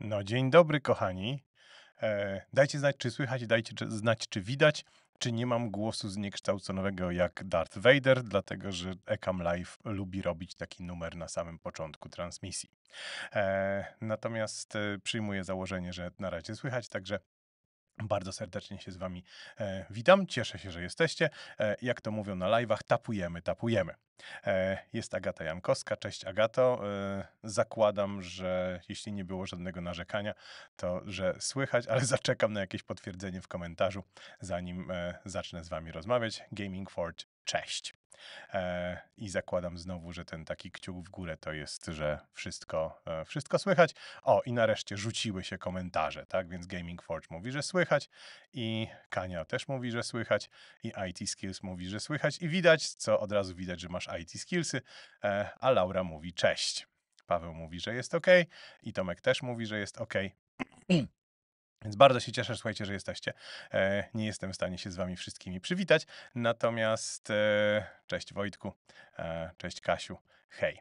No, dzień dobry, kochani. E, dajcie znać, czy słychać, dajcie czy, znać, czy widać, czy nie mam głosu zniekształconego jak Darth Vader, dlatego że Ekam Live lubi robić taki numer na samym początku transmisji. E, natomiast e, przyjmuję założenie, że na razie słychać, także bardzo serdecznie się z Wami e, witam. Cieszę się, że jesteście. E, jak to mówią na live'ach, tapujemy, tapujemy. E, jest Agata Jankowska. Cześć Agato. E, zakładam, że jeśli nie było żadnego narzekania, to że słychać, ale zaczekam na jakieś potwierdzenie w komentarzu, zanim e, zacznę z Wami rozmawiać. Gaming Forge, cześć. E, I zakładam znowu, że ten taki kciuk w górę to jest, że wszystko, e, wszystko słychać. O, i nareszcie rzuciły się komentarze, tak? Więc Gaming Forge mówi, że słychać i Kania też mówi, że słychać i IT Skills mówi, że słychać i widać, co od razu widać, że masz IT Skillsy, e, a Laura mówi cześć. Paweł mówi, że jest ok i Tomek też mówi, że jest ok. Więc bardzo się cieszę, słuchajcie, że jesteście. E, nie jestem w stanie się z wami wszystkimi przywitać, natomiast e, cześć Wojtku, e, cześć Kasiu, hej.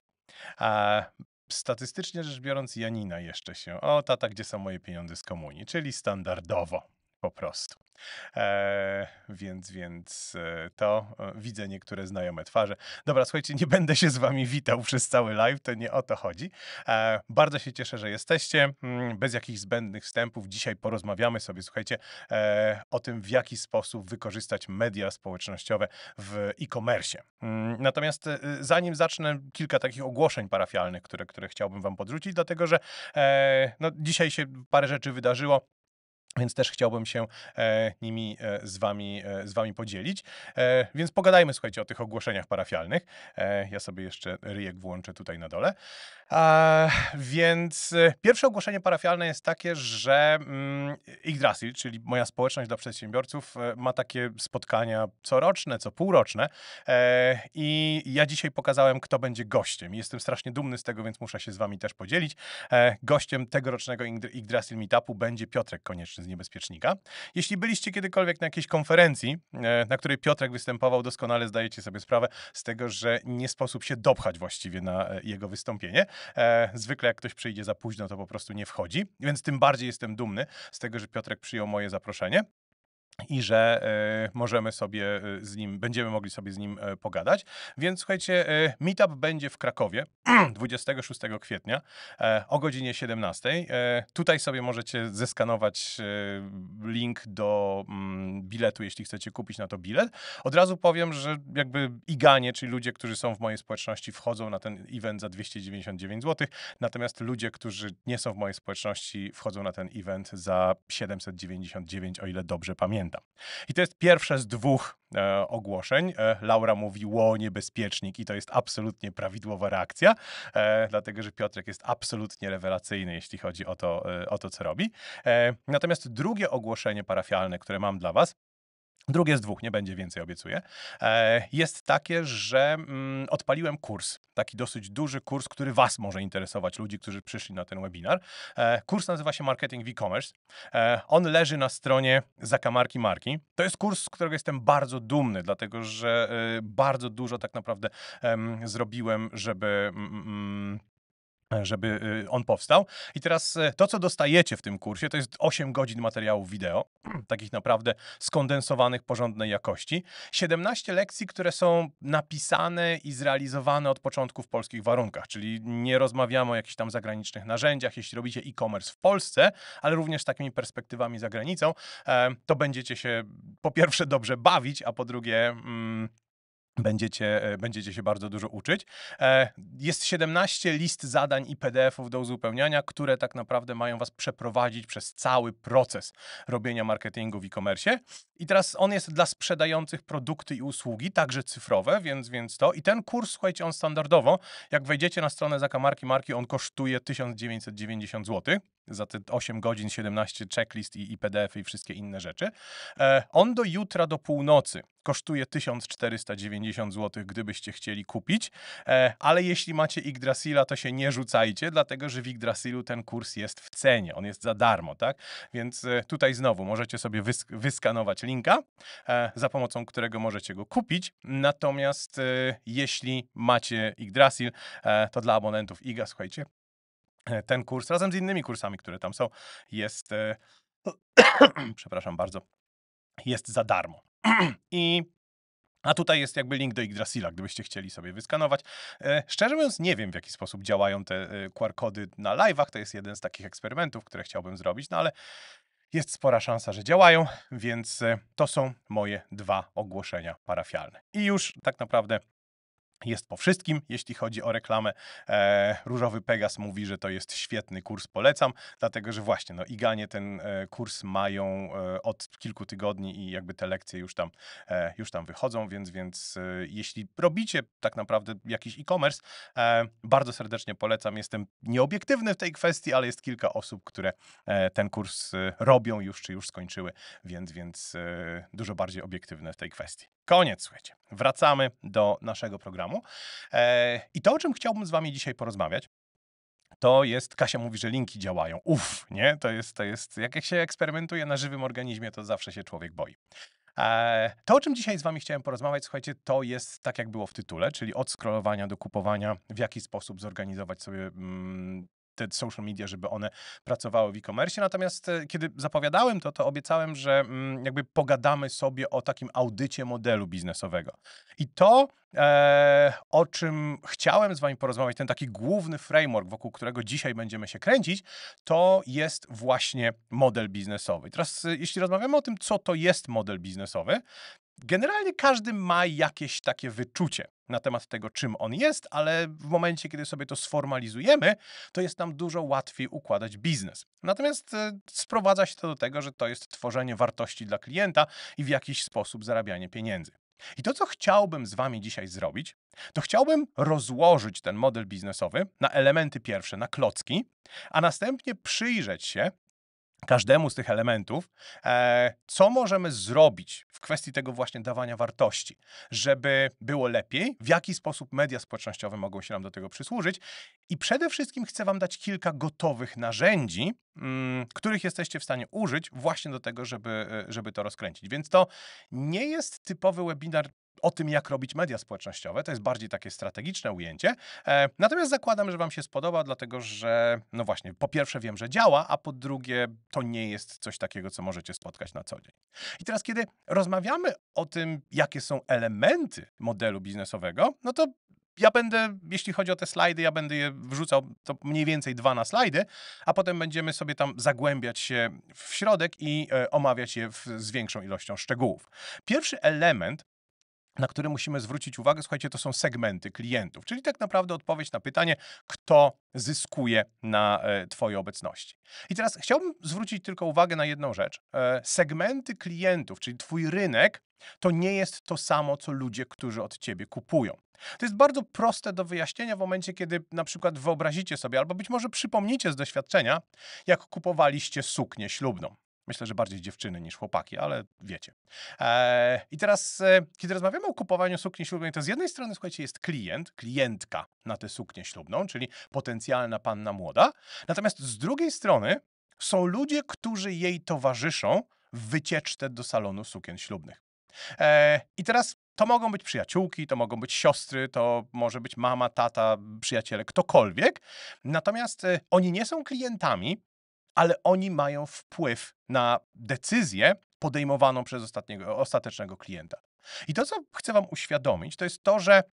A statystycznie rzecz biorąc, Janina jeszcze się. O, tata, gdzie są moje pieniądze z komunii? Czyli standardowo po prostu. E, więc, więc e, to e, widzę niektóre znajome twarze. Dobra, słuchajcie, nie będę się z wami witał przez cały live, to nie o to chodzi. E, bardzo się cieszę, że jesteście. Mm, bez jakichś zbędnych wstępów dzisiaj porozmawiamy sobie, słuchajcie, e, o tym, w jaki sposób wykorzystać media społecznościowe w e-commerce. Mm, natomiast e, zanim zacznę, kilka takich ogłoszeń parafialnych, które, które chciałbym wam podrzucić, dlatego że no, dzisiaj się parę rzeczy wydarzyło. Więc też chciałbym się e, nimi e, z, wami, e, z wami podzielić. E, więc pogadajmy, słuchajcie, o tych ogłoszeniach parafialnych. E, ja sobie jeszcze ryjek włączę tutaj na dole. więc e, pierwsze ogłoszenie parafialne jest takie, że mm, czyli moja społeczność dla przedsiębiorców, ma takie spotkania coroczne, co półroczne. I ja dzisiaj pokazałem, kto będzie gościem. Jestem strasznie dumny z tego, więc muszę się z wami też podzielić. gościem tegorocznego Yggdrasil Meetupu będzie Piotrek Konieczny niebezpiecznika. Jeśli byliście kiedykolwiek na jakiejś konferencji, e, na której Piotrek występował, doskonale zdajecie sobie sprawę z tego, że nie sposób się dopchać właściwie na e, jego wystąpienie. E, zwykle jak ktoś przyjdzie za późno, to po prostu nie wchodzi, więc tym bardziej jestem dumny z tego, że Piotrek przyjął moje zaproszenie i że e, możemy sobie e, z nim, będziemy mogli sobie z nim e, pogadać. Więc słuchajcie, meetup będzie w Krakowie 26 kwietnia o godzinie 17. Tutaj sobie możecie zeskanować link do mm, biletu, jeśli chcecie kupić na to bilet. Od razu powiem, że jakby iganie, czyli ludzie, którzy są w mojej społeczności, wchodzą na ten event za 299 zł, natomiast ludzie, którzy nie są w mojej społeczności, wchodzą na ten event za 799, o ile dobrze pamiętam pamiętam. I to jest pierwsze z dwóch e, ogłoszeń. E, Laura mówi, ło, niebezpiecznik i to jest absolutnie prawidłowa reakcja, e, dlatego, że Piotrek jest absolutnie rewelacyjny, jeśli chodzi o to, e, o to co robi. E, natomiast drugie ogłoszenie parafialne, które mam dla was, Drugie z dwóch, nie będzie więcej, obiecuję. E, jest takie, że mm, odpaliłem kurs, taki dosyć duży kurs, który Was może interesować, ludzi, którzy przyszli na ten webinar. E, kurs nazywa się Marketing w e-commerce. E, on leży na stronie Zakamarki Marki. To jest kurs, z którego jestem bardzo dumny, dlatego że y, bardzo dużo tak naprawdę zrobiłem, żeby mm, mm, E, żeby e, on powstał. I teraz e, to, co dostajecie w tym kursie, to jest 8 godzin materiałów wideo, takich naprawdę skondensowanych, porządnej jakości, 17 lekcji, które są napisane i zrealizowane od początku w polskich warunkach, czyli nie rozmawiamy o jakichś tam zagranicznych narzędziach, jeśli robicie e-commerce w Polsce, ale również z takimi perspektywami za granicą, to będziecie się po pierwsze dobrze bawić, a po drugie mm, Będziecie, e, będziecie się bardzo dużo uczyć. E, jest 17 list zadań i PDFów do uzupełniania, które tak naprawdę mają Was przeprowadzić przez cały proces robienia marketingu w e-commerce. I teraz on jest dla sprzedających produkty i usługi, także cyfrowe, więc, więc to. I ten kurs, słuchajcie, on standardowo, jak wejdziecie na stronę zakamarki marki, on kosztuje 1990 zł za te 8 godzin, 17 checklist i, i PDF y i wszystkie inne rzeczy. E, on do jutra do północy kosztuje 1490 zł, gdybyście chcieli kupić, e, ale jeśli macie Yggdrasila, to się nie rzucajcie, dlatego że w Yggdrasilu ten kurs jest w cenie, on jest za darmo, tak? Więc e, tutaj znowu możecie sobie wysk wyskanować linka, e, za pomocą którego możecie go kupić, natomiast e, jeśli macie Yggdrasil, e, to dla abonentów IGA, słuchajcie, ten kurs razem z innymi kursami, które tam są, jest, e, przepraszam bardzo, jest za darmo. I a tutaj jest jakby link do Yggdrasila, gdybyście chcieli sobie wyskanować. E, szczerze mówiąc, nie wiem, w jaki sposób działają te e, QR-kody na live'ach. To jest jeden z takich eksperymentów, które chciałbym zrobić, no ale jest spora szansa, że działają, więc to są moje dwa ogłoszenia parafialne. I już tak naprawdę jest po wszystkim, jeśli chodzi o reklamę. E, Różowy Pegas mówi, że to jest świetny kurs, polecam, dlatego że właśnie no, Iganie ten e, kurs mają e, od kilku tygodni i jakby te lekcje już tam, e, już tam wychodzą, więc, więc e, jeśli robicie tak naprawdę jakiś e-commerce, e, bardzo serdecznie polecam. Jestem nieobiektywny w tej kwestii, ale jest kilka osób, które ten kurs robią już, czy już skończyły, więc, więc dużo bardziej obiektywne w tej kwestii. Koniec, słuchajcie. Wracamy do naszego programu programu. E, I to, o czym chciałbym z wami dzisiaj porozmawiać, to jest, Kasia mówi, że linki działają. Uff, nie? To jest, to jest, jak się eksperymentuje na żywym organizmie, to zawsze się człowiek boi. E, to, o czym dzisiaj z Wami chciałem porozmawiać, słuchajcie, to jest tak, jak było w tytule, czyli od scrollowania do kupowania, w jaki sposób zorganizować sobie mm, te social media, żeby one pracowały w e-commerce. Natomiast e, kiedy zapowiadałem to, to obiecałem, że mm, jakby pogadamy sobie o takim audycie modelu biznesowego. I to, e, o czym chciałem z Wami porozmawiać, ten taki główny framework, wokół którego dzisiaj będziemy się kręcić, to jest właśnie model biznesowy. Teraz, e, jeśli rozmawiamy o tym, co to jest model biznesowy, Generalnie każdy ma jakieś takie wyczucie na temat tego, czym on jest, ale w momencie, kiedy sobie to sformalizujemy, to jest nam dużo łatwiej układać biznes. Natomiast e, sprowadza się to do tego, że to jest tworzenie wartości dla klienta i w jakiś sposób zarabianie pieniędzy. I to, co chciałbym z Wami dzisiaj zrobić, to chciałbym rozłożyć ten model biznesowy na elementy pierwsze, na klocki, a następnie przyjrzeć się, każdemu z tych elementów, e, co możemy zrobić w kwestii tego właśnie dawania wartości, żeby było lepiej, w jaki sposób media społecznościowe mogą się nam do tego przysłużyć. I przede wszystkim chcę Wam dać kilka gotowych narzędzi, mm, których jesteście w stanie użyć właśnie do tego, żeby, e, żeby to rozkręcić. Więc to nie jest typowy webinar o tym, jak robić media społecznościowe. To jest bardziej takie strategiczne ujęcie. E, natomiast zakładam, że Wam się spodoba, dlatego że, no właśnie, po pierwsze wiem, że działa, a po drugie to nie jest coś takiego, co możecie spotkać na co dzień. I teraz, kiedy rozmawiamy o tym, jakie są elementy modelu biznesowego, no to ja będę, jeśli chodzi o te slajdy, ja będę je wrzucał to mniej więcej dwa na slajdy, a potem będziemy sobie tam zagłębiać się w środek i e, omawiać je w, z większą ilością szczegółów. Pierwszy element na które musimy zwrócić uwagę, słuchajcie, to są segmenty klientów, czyli tak naprawdę odpowiedź na pytanie, kto zyskuje na e, Twojej obecności. I teraz chciałbym zwrócić tylko uwagę na jedną rzecz. E, segmenty klientów, czyli Twój rynek, to nie jest to samo, co ludzie, którzy od ciebie kupują. To jest bardzo proste do wyjaśnienia w momencie, kiedy na przykład wyobrazicie sobie, albo być może przypomnicie z doświadczenia, jak kupowaliście suknię ślubną. Myślę, że bardziej dziewczyny niż chłopaki, ale wiecie. Eee, I teraz, e, kiedy rozmawiamy o kupowaniu sukni ślubnej, to z jednej strony, słuchajcie, jest klient, klientka na tę suknię ślubną, czyli potencjalna panna młoda. Natomiast z drugiej strony są ludzie, którzy jej towarzyszą w wycieczce do salonu sukien ślubnych. Eee, I teraz to mogą być przyjaciółki, to mogą być siostry, to może być mama, tata, przyjaciele, ktokolwiek. Natomiast e, oni nie są klientami, ale oni mają wpływ na decyzję podejmowaną przez ostatniego, ostatecznego klienta. I to, co chcę Wam uświadomić, to jest to, że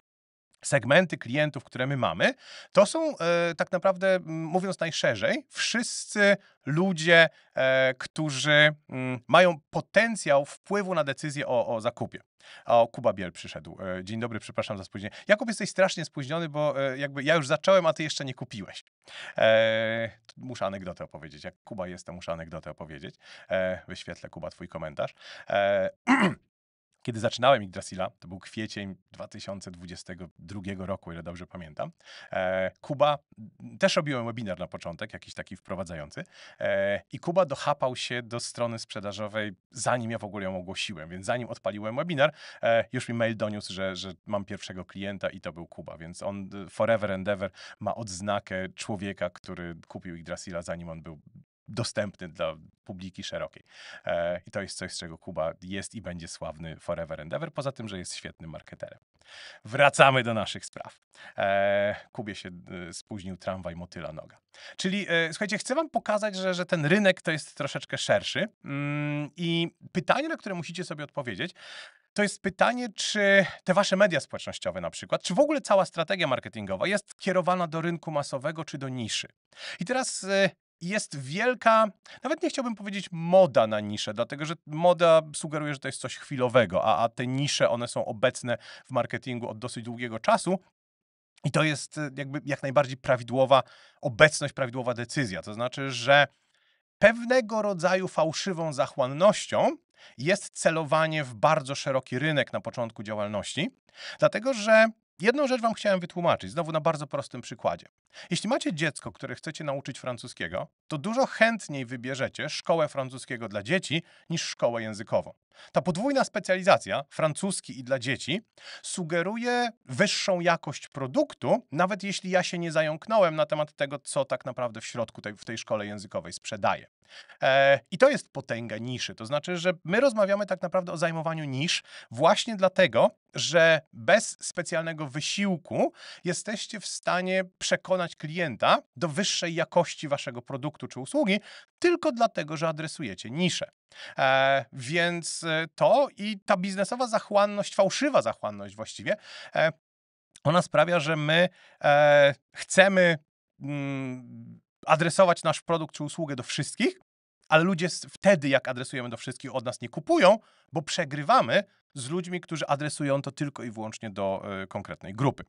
segmenty klientów, które my mamy, to są e, tak naprawdę, mówiąc najszerzej, wszyscy ludzie, e, którzy m, mają potencjał wpływu na decyzję o, o zakupie. O, Kuba Biel przyszedł. E, dzień dobry, przepraszam za spóźnienie. Jakub, jesteś strasznie spóźniony, bo e, jakby ja już zacząłem, a ty jeszcze nie kupiłeś. E, muszę anegdotę opowiedzieć. Jak Kuba jest, to muszę anegdotę opowiedzieć. E, wyświetlę, Kuba, twój komentarz. E, Kiedy zaczynałem Yggdrasila, to był kwiecień 2022 roku, ile dobrze pamiętam, e, Kuba, też robiłem webinar na początek, jakiś taki wprowadzający, e, i Kuba dochapał się do strony sprzedażowej, zanim ja w ogóle ją ogłosiłem, więc zanim odpaliłem webinar, e, już mi mail doniósł, że, że mam pierwszego klienta i to był Kuba, więc on e, forever and ever ma odznakę człowieka, który kupił Yggdrasila, zanim on był dostępny dla publiki szerokiej. E, I to jest coś, z czego Kuba jest i będzie sławny forever and ever, poza tym, że jest świetnym marketerem. Wracamy do naszych spraw. E, Kubie się e, spóźnił tramwaj motyla noga. Czyli, e, słuchajcie, chcę wam pokazać, że, że ten rynek to jest troszeczkę szerszy mm, i pytanie, na które musicie sobie odpowiedzieć, to jest pytanie, czy te wasze media społecznościowe na przykład, czy w ogóle cała strategia marketingowa jest kierowana do rynku masowego czy do niszy. I teraz e, jest wielka, nawet nie chciałbym powiedzieć moda na nisze, dlatego że moda sugeruje, że to jest coś chwilowego, a, a te nisze, one są obecne w marketingu od dosyć długiego czasu. I to jest e, jakby jak najbardziej prawidłowa obecność, prawidłowa decyzja. To znaczy, że pewnego rodzaju fałszywą zachłannością jest celowanie w bardzo szeroki rynek na początku działalności, dlatego że Jedną rzecz Wam chciałem wytłumaczyć, znowu na bardzo prostym przykładzie. Jeśli macie dziecko, które chcecie nauczyć francuskiego, to dużo chętniej wybierzecie szkołę francuskiego dla dzieci niż szkołę językową. Ta podwójna specjalizacja, francuski i dla dzieci, sugeruje wyższą jakość produktu, nawet jeśli ja się nie zająknąłem na temat tego, co tak naprawdę w środku tej, w tej szkole językowej sprzedaje. E, I to jest potęga niszy. To znaczy, że my rozmawiamy tak naprawdę o zajmowaniu nisz właśnie dlatego, że bez specjalnego wysiłku jesteście w stanie przekonać klienta do wyższej jakości waszego produktu czy usługi, tylko dlatego, że adresujecie niszę. E, więc e, to i ta biznesowa zachłanność, fałszywa zachłanność właściwie, e, ona sprawia, że my e, chcemy mm, adresować nasz produkt czy usługę do wszystkich, ale ludzie wtedy, jak adresujemy do wszystkich, od nas nie kupują, bo przegrywamy z ludźmi, którzy adresują to tylko i wyłącznie do e, konkretnej grupy.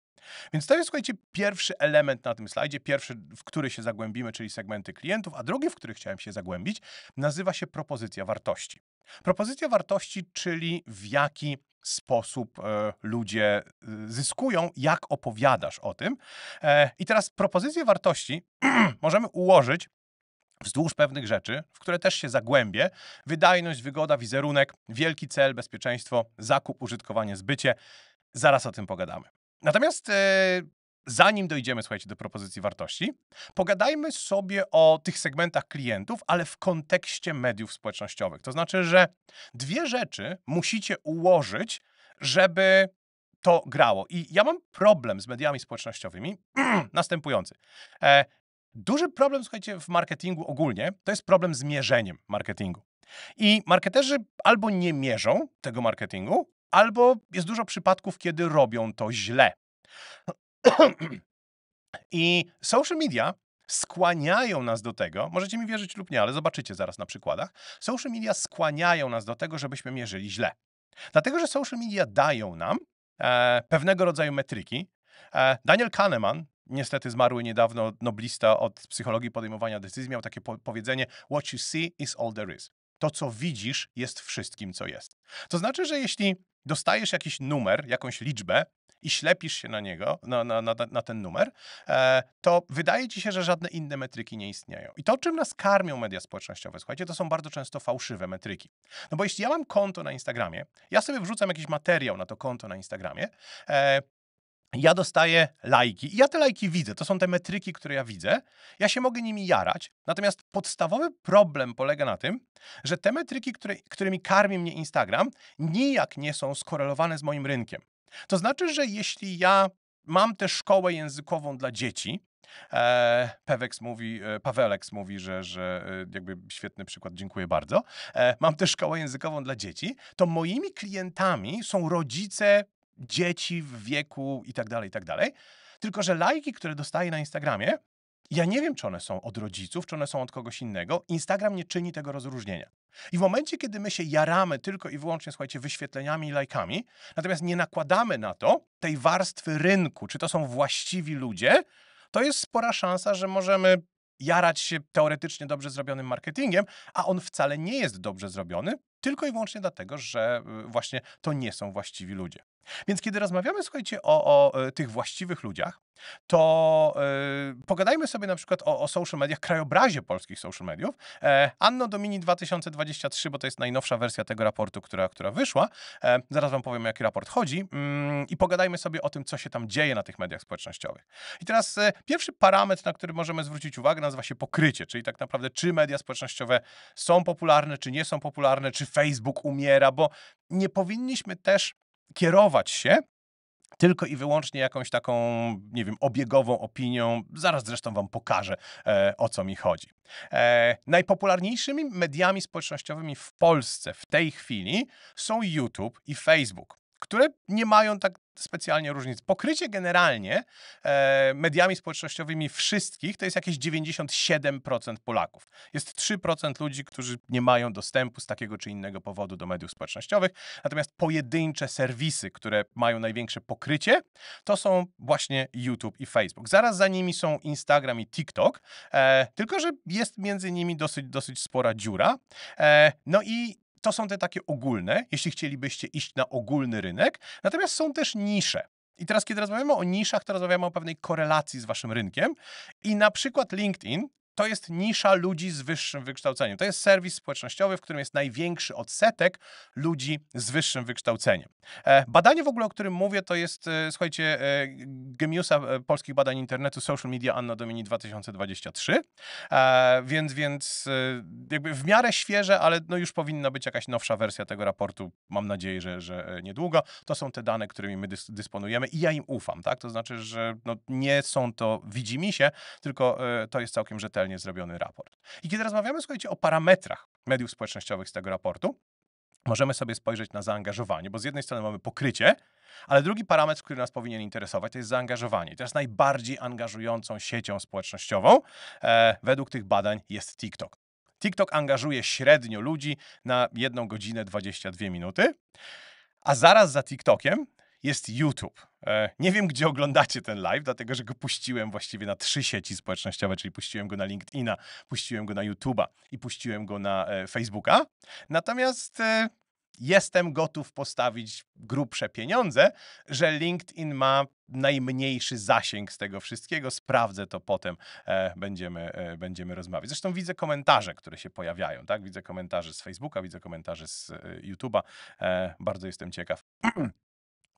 Więc to jest, słuchajcie, pierwszy element na tym slajdzie, pierwszy, w który się zagłębimy, czyli segmenty klientów, a drugi, w który chciałem się zagłębić, nazywa się propozycja wartości. Propozycja wartości, czyli w jaki sposób e, ludzie e, zyskują, jak opowiadasz o tym. I teraz propozycję wartości możemy ułożyć wzdłuż pewnych rzeczy, w które też się zagłębię. Wydajność, wygoda, wizerunek, wielki cel, bezpieczeństwo, zakup, użytkowanie, zbycie. Zaraz o tym pogadamy. Natomiast e, zanim dojdziemy, słuchajcie, do propozycji wartości, pogadajmy sobie o tych segmentach klientów, ale w kontekście mediów społecznościowych. To znaczy, że dwie rzeczy musicie ułożyć, żeby to grało. I ja mam problem z mediami społecznościowymi następujący. E, Duży problem, słuchajcie, w marketingu ogólnie to jest problem z mierzeniem marketingu. I marketerzy albo nie mierzą tego marketingu, albo jest dużo przypadków, kiedy robią to źle. I social media skłaniają nas do tego, możecie mi wierzyć lub nie, ale zobaczycie zaraz na przykładach, social media skłaniają nas do tego, żebyśmy mierzyli źle. Dlatego, że social media dają nam e, pewnego rodzaju metryki. E, Daniel Kahneman, Niestety zmarły niedawno noblista od psychologii podejmowania decyzji. Miał takie po powiedzenie: What you see is all there is. To, co widzisz, jest wszystkim, co jest. To znaczy, że jeśli dostajesz jakiś numer, jakąś liczbę i ślepisz się na niego, na, na, na, na ten numer, e, to wydaje ci się, że żadne inne metryki nie istnieją. I to, czym nas karmią media społecznościowe, słuchajcie, to są bardzo często fałszywe metryki. No bo jeśli ja mam konto na Instagramie, ja sobie wrzucam jakiś materiał na to konto na Instagramie, e, ja dostaję lajki i ja te lajki widzę. To są te metryki, które ja widzę. Ja się mogę nimi jarać. Natomiast podstawowy problem polega na tym, że te metryki, które, którymi karmi mnie Instagram, nijak nie są skorelowane z moim rynkiem. To znaczy, że jeśli ja mam tę szkołę językową dla dzieci, e, Pawełek mówi, e, mówi, że, że e, jakby świetny przykład, dziękuję bardzo. E, mam też szkołę językową dla dzieci. To moimi klientami są rodzice dzieci w wieku i tak dalej, i tak dalej. Tylko, że lajki, które dostaję na Instagramie, ja nie wiem, czy one są od rodziców, czy one są od kogoś innego. Instagram nie czyni tego rozróżnienia. I w momencie, kiedy my się jaramy tylko i wyłącznie, słuchajcie, wyświetleniami i lajkami, natomiast nie nakładamy na to tej warstwy rynku, czy to są właściwi ludzie, to jest spora szansa, że możemy jarać się teoretycznie dobrze zrobionym marketingiem, a on wcale nie jest dobrze zrobiony, tylko i wyłącznie dlatego, że y, właśnie to nie są właściwi ludzie. Więc kiedy rozmawiamy, słuchajcie, o, o e, tych właściwych ludziach, to e, pogadajmy sobie na przykład o, o, social mediach, krajobrazie polskich social mediów. E, Anno Domini 2023, bo to jest najnowsza wersja tego raportu, która, która wyszła. E, zaraz wam powiem, o jaki raport chodzi. Mm, I pogadajmy sobie o tym, co się tam dzieje na tych mediach społecznościowych. I teraz e, pierwszy parametr, na który możemy zwrócić uwagę, nazywa się pokrycie, czyli tak naprawdę, czy media społecznościowe są popularne, czy nie są popularne, czy Facebook umiera, bo nie powinniśmy też kierować się tylko i wyłącznie jakąś taką, nie wiem, obiegową opinią. Zaraz zresztą Wam pokażę, e, o co mi chodzi. E, najpopularniejszymi mediami społecznościowymi w Polsce w tej chwili są YouTube i Facebook które nie mają tak specjalnie różnic. Pokrycie generalnie e, mediami społecznościowymi wszystkich to jest jakieś 97% Polaków. Jest 3% ludzi, którzy nie mają dostępu z takiego czy innego powodu do mediów społecznościowych, natomiast pojedyncze serwisy, które mają największe pokrycie, to są właśnie YouTube i Facebook. Zaraz za nimi są Instagram i TikTok, e, tylko że jest między nimi dosyć, dosyć spora dziura. E, no i to są te takie ogólne, jeśli chcielibyście iść na ogólny rynek. Natomiast są też nisze. I teraz, kiedy rozmawiamy o niszach, to rozmawiamy o pewnej korelacji z waszym rynkiem. I na przykład LinkedIn to jest nisza ludzi z wyższym wykształceniem. To jest serwis społecznościowy, w którym jest największy odsetek ludzi z wyższym wykształceniem. E, badanie w ogóle, o którym mówię, to jest, e, słuchajcie, e, Gemiusa Polskich Badań Internetu Social Media Anno Domini 2023, więc, więc jakby w miarę świeże, ale no już powinna być jakaś nowsza wersja tego raportu, mam nadzieję, że, że niedługo. To są te dane, którymi my dysponujemy i ja im ufam, tak? To znaczy, że no nie są to widzimisię, tylko to jest całkiem rzetelne rzetelnie zrobiony raport. I kiedy rozmawiamy, słuchajcie, o parametrach mediów społecznościowych z tego raportu, możemy sobie spojrzeć na zaangażowanie, bo z jednej strony mamy pokrycie, ale drugi parametr, który nas powinien interesować, to jest zaangażowanie. Teraz najbardziej angażującą siecią społecznościową e, według tych badań jest TikTok. TikTok angażuje średnio ludzi na 1 godzinę 22 minuty, a zaraz za TikTokiem jest YouTube. E, nie wiem, gdzie oglądacie ten live, dlatego że go puściłem właściwie na trzy sieci społecznościowe, czyli puściłem go na LinkedIna, puściłem go na YouTube'a i puściłem go na e, Facebooka. Natomiast e, jestem gotów postawić grubsze pieniądze, że LinkedIn ma najmniejszy zasięg z tego wszystkiego. Sprawdzę to potem, będziemy, będziemy rozmawiać. Zresztą widzę komentarze, które się pojawiają, tak? Widzę komentarze z Facebooka, widzę komentarze z YouTube'a. bardzo jestem ciekaw.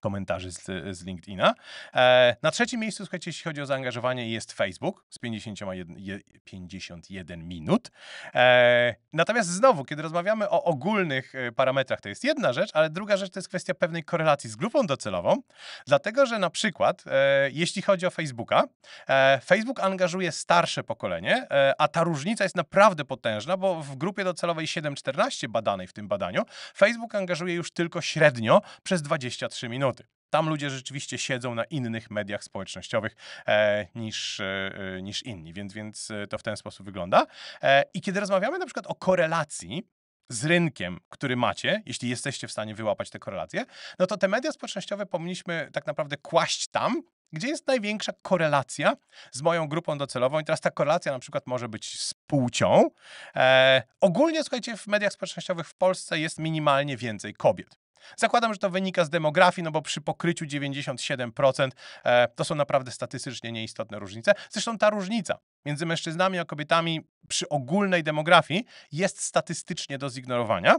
komentarzy z, z LinkedIna. E, na trzecim miejscu, słuchajcie, jeśli chodzi o zaangażowanie, jest Facebook z 51, 51 minut. E, natomiast znowu, kiedy rozmawiamy o ogólnych e, parametrach, to jest jedna rzecz, ale druga rzecz to jest kwestia pewnej korelacji z grupą docelową, dlatego że na przykład, e, jeśli chodzi o Facebooka, e, Facebook angażuje starsze pokolenie, e, a ta różnica jest naprawdę potężna, bo w grupie docelowej 7-14 badanej w tym badaniu, Facebook angażuje już tylko średnio przez 23 minuty. Tam ludzie rzeczywiście siedzą na innych mediach społecznościowych e, niż, e, e niż inni, więc, więc e, to w ten sposób wygląda. E, I kiedy rozmawiamy na przykład o korelacji z rynkiem, który macie, jeśli jesteście w stanie wyłapać te korelacje, no to te media społecznościowe powinniśmy tak naprawdę kłaść tam, gdzie jest największa korelacja z moją grupą docelową. I teraz ta korelacja na przykład może być z płcią. E, ogólnie, słuchajcie, w mediach społecznościowych w Polsce jest minimalnie więcej kobiet. Zakładam, że to wynika z demografii, no bo przy pokryciu 97% e, to są naprawdę statystycznie nieistotne różnice. Zresztą ta różnica między mężczyznami a kobietami przy ogólnej demografii jest statystycznie do zignorowania.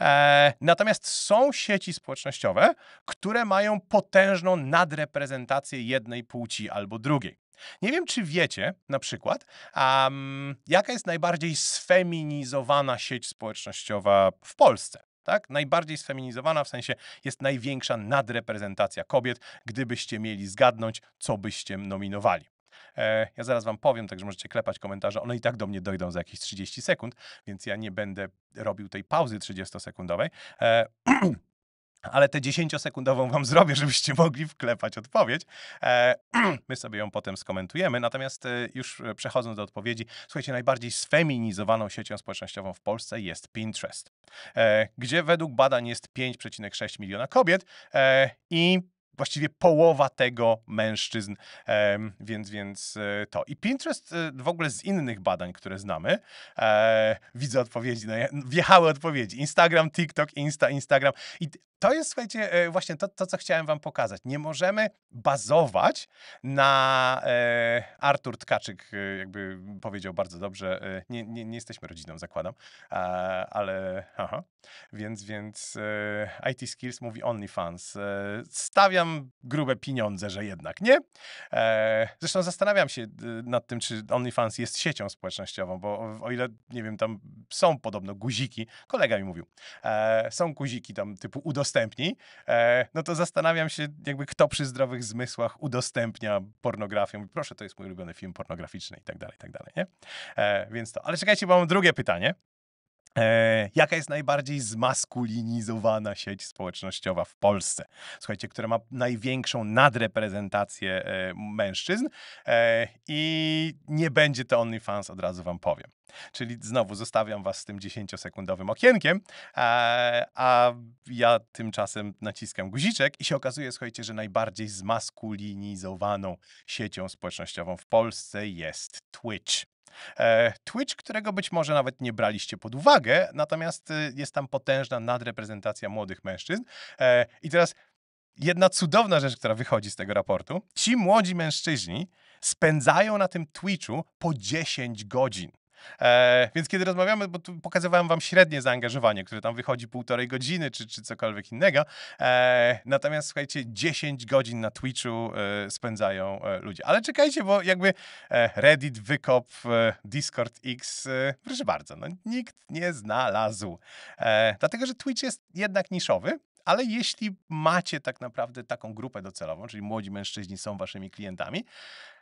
E, natomiast są sieci społecznościowe, które mają potężną nadreprezentację jednej płci albo drugiej. Nie wiem, czy wiecie na przykład, um, jaka jest najbardziej sfeminizowana sieć społecznościowa w Polsce. Tak? Najbardziej sfeminizowana, w sensie jest największa nadreprezentacja kobiet, gdybyście mieli zgadnąć, co byście nominowali. E, ja zaraz wam powiem, także możecie klepać komentarze. One i tak do mnie dojdą za jakieś 30 sekund, więc ja nie będę robił tej pauzy 30-sekundowej. E, ale tę dziesięciosekundową wam zrobię, żebyście mogli wklepać odpowiedź. E, my sobie ją potem skomentujemy, natomiast e, już e, przechodząc do odpowiedzi, słuchajcie, najbardziej sfeminizowaną siecią społecznościową w Polsce jest Pinterest, gdzie według badań jest 5,6 miliona kobiet i właściwie połowa tego mężczyzn, więc, więc to. I Pinterest w ogóle z innych badań, które znamy, widzę odpowiedzi, no, wjechały odpowiedzi. Instagram, TikTok, Insta, Instagram. I to jest, słuchajcie, e, właśnie to, to, co chciałem wam pokazać. Nie możemy bazować na... E, Artur Tkaczyk e, jakby powiedział bardzo dobrze, e, nie, nie, nie, jesteśmy rodziną, zakładam, e, ale aha. Więc, więc e, IT Skills mówi OnlyFans. Stawiam grube pieniądze, że jednak nie. Zresztą zastanawiam się nad tym, czy OnlyFans jest siecią społecznościową, bo o, ile, nie wiem, tam są podobno guziki, kolega mi mówił, są guziki tam typu udostępnienia, udostępni, e, no to zastanawiam się, jakby kto przy zdrowych zmysłach udostępnia pornografię. Mówi, proszę, to jest mój ulubiony film pornograficzny i tak dalej, i tak dalej, nie? E, więc to. Ale czekajcie, bo mam drugie pytanie. E, jaka jest najbardziej zmaskulinizowana sieć społecznościowa w Polsce? Słuchajcie, która ma największą nadreprezentację e, mężczyzn e, i nie będzie to OnlyFans, od razu wam powiem. Czyli znowu zostawiam was z tym 10-sekundowym okienkiem, a, e, a ja tymczasem naciskam guziczek i się okazuje, słuchajcie, że najbardziej zmaskulinizowaną siecią społecznościową w Polsce jest Twitch. E, Twitch, którego być może nawet nie braliście pod uwagę, natomiast y, jest tam potężna nadreprezentacja młodych mężczyzn. E, I teraz jedna cudowna rzecz, która wychodzi z tego raportu. Ci młodzi mężczyźni spędzają na tym Twitchu po 10 godzin. E, więc kiedy rozmawiamy, bo tu pokazywałem wam średnie zaangażowanie, które tam wychodzi półtorej godziny, czy, czy cokolwiek innego. E, natomiast słuchajcie, 10 godzin na Twitchu e, spędzają e, ludzie. Ale czekajcie, bo jakby e, Reddit, Wykop, e, Discord X, proszę bardzo, no, nikt nie znalazł. dlatego, że Twitch jest jednak niszowy, ale jeśli macie tak naprawdę taką grupę docelową, czyli młodzi mężczyźni są waszymi klientami,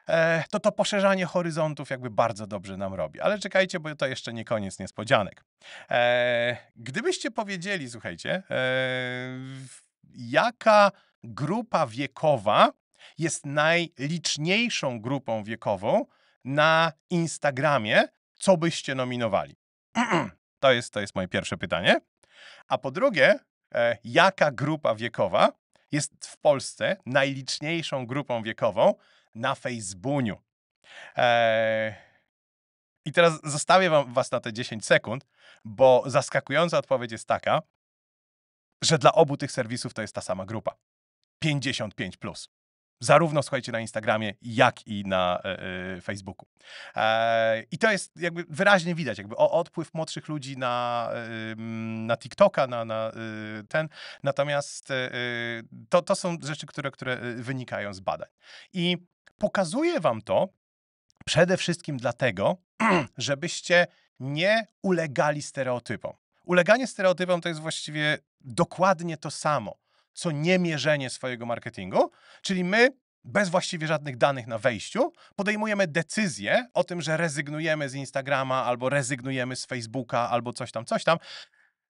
E, to to poszerzanie horyzontów jakby bardzo dobrze nam robi. Ale czekajcie, bo to jeszcze nie koniec niespodzianek. E, gdybyście powiedzieli, słuchajcie, e, jaka grupa wiekowa jest najliczniejszą grupą wiekową na Instagramie, co byście nominowali? To jest, to jest moje pierwsze pytanie. A po drugie, jaka grupa wiekowa jest w Polsce najliczniejszą grupą wiekową na Facebooku. Eee, I teraz zostawię wam, was na te 10 sekund, bo zaskakująca odpowiedź jest taka, że dla obu tych serwisów to jest ta sama grupa. 55+. Plus. Zarówno słuchajcie na Instagramie, jak i na yy, Facebooku. Eee, I to jest jakby wyraźnie widać, jakby o, odpływ młodszych ludzi na, yy, na TikToka, na, na yy, ten. Natomiast y, y, to, to są rzeczy, które, które y, wynikają z badań. I Pokazuję wam to przede wszystkim dlatego, żebyście nie ulegali stereotypom. Uleganie stereotypom to jest właściwie dokładnie to samo, co niemierzenie swojego marketingu, czyli my bez właściwie żadnych danych na wejściu, podejmujemy decyzję o tym, że rezygnujemy z Instagrama albo rezygnujemy z Facebooka albo coś tam, coś tam,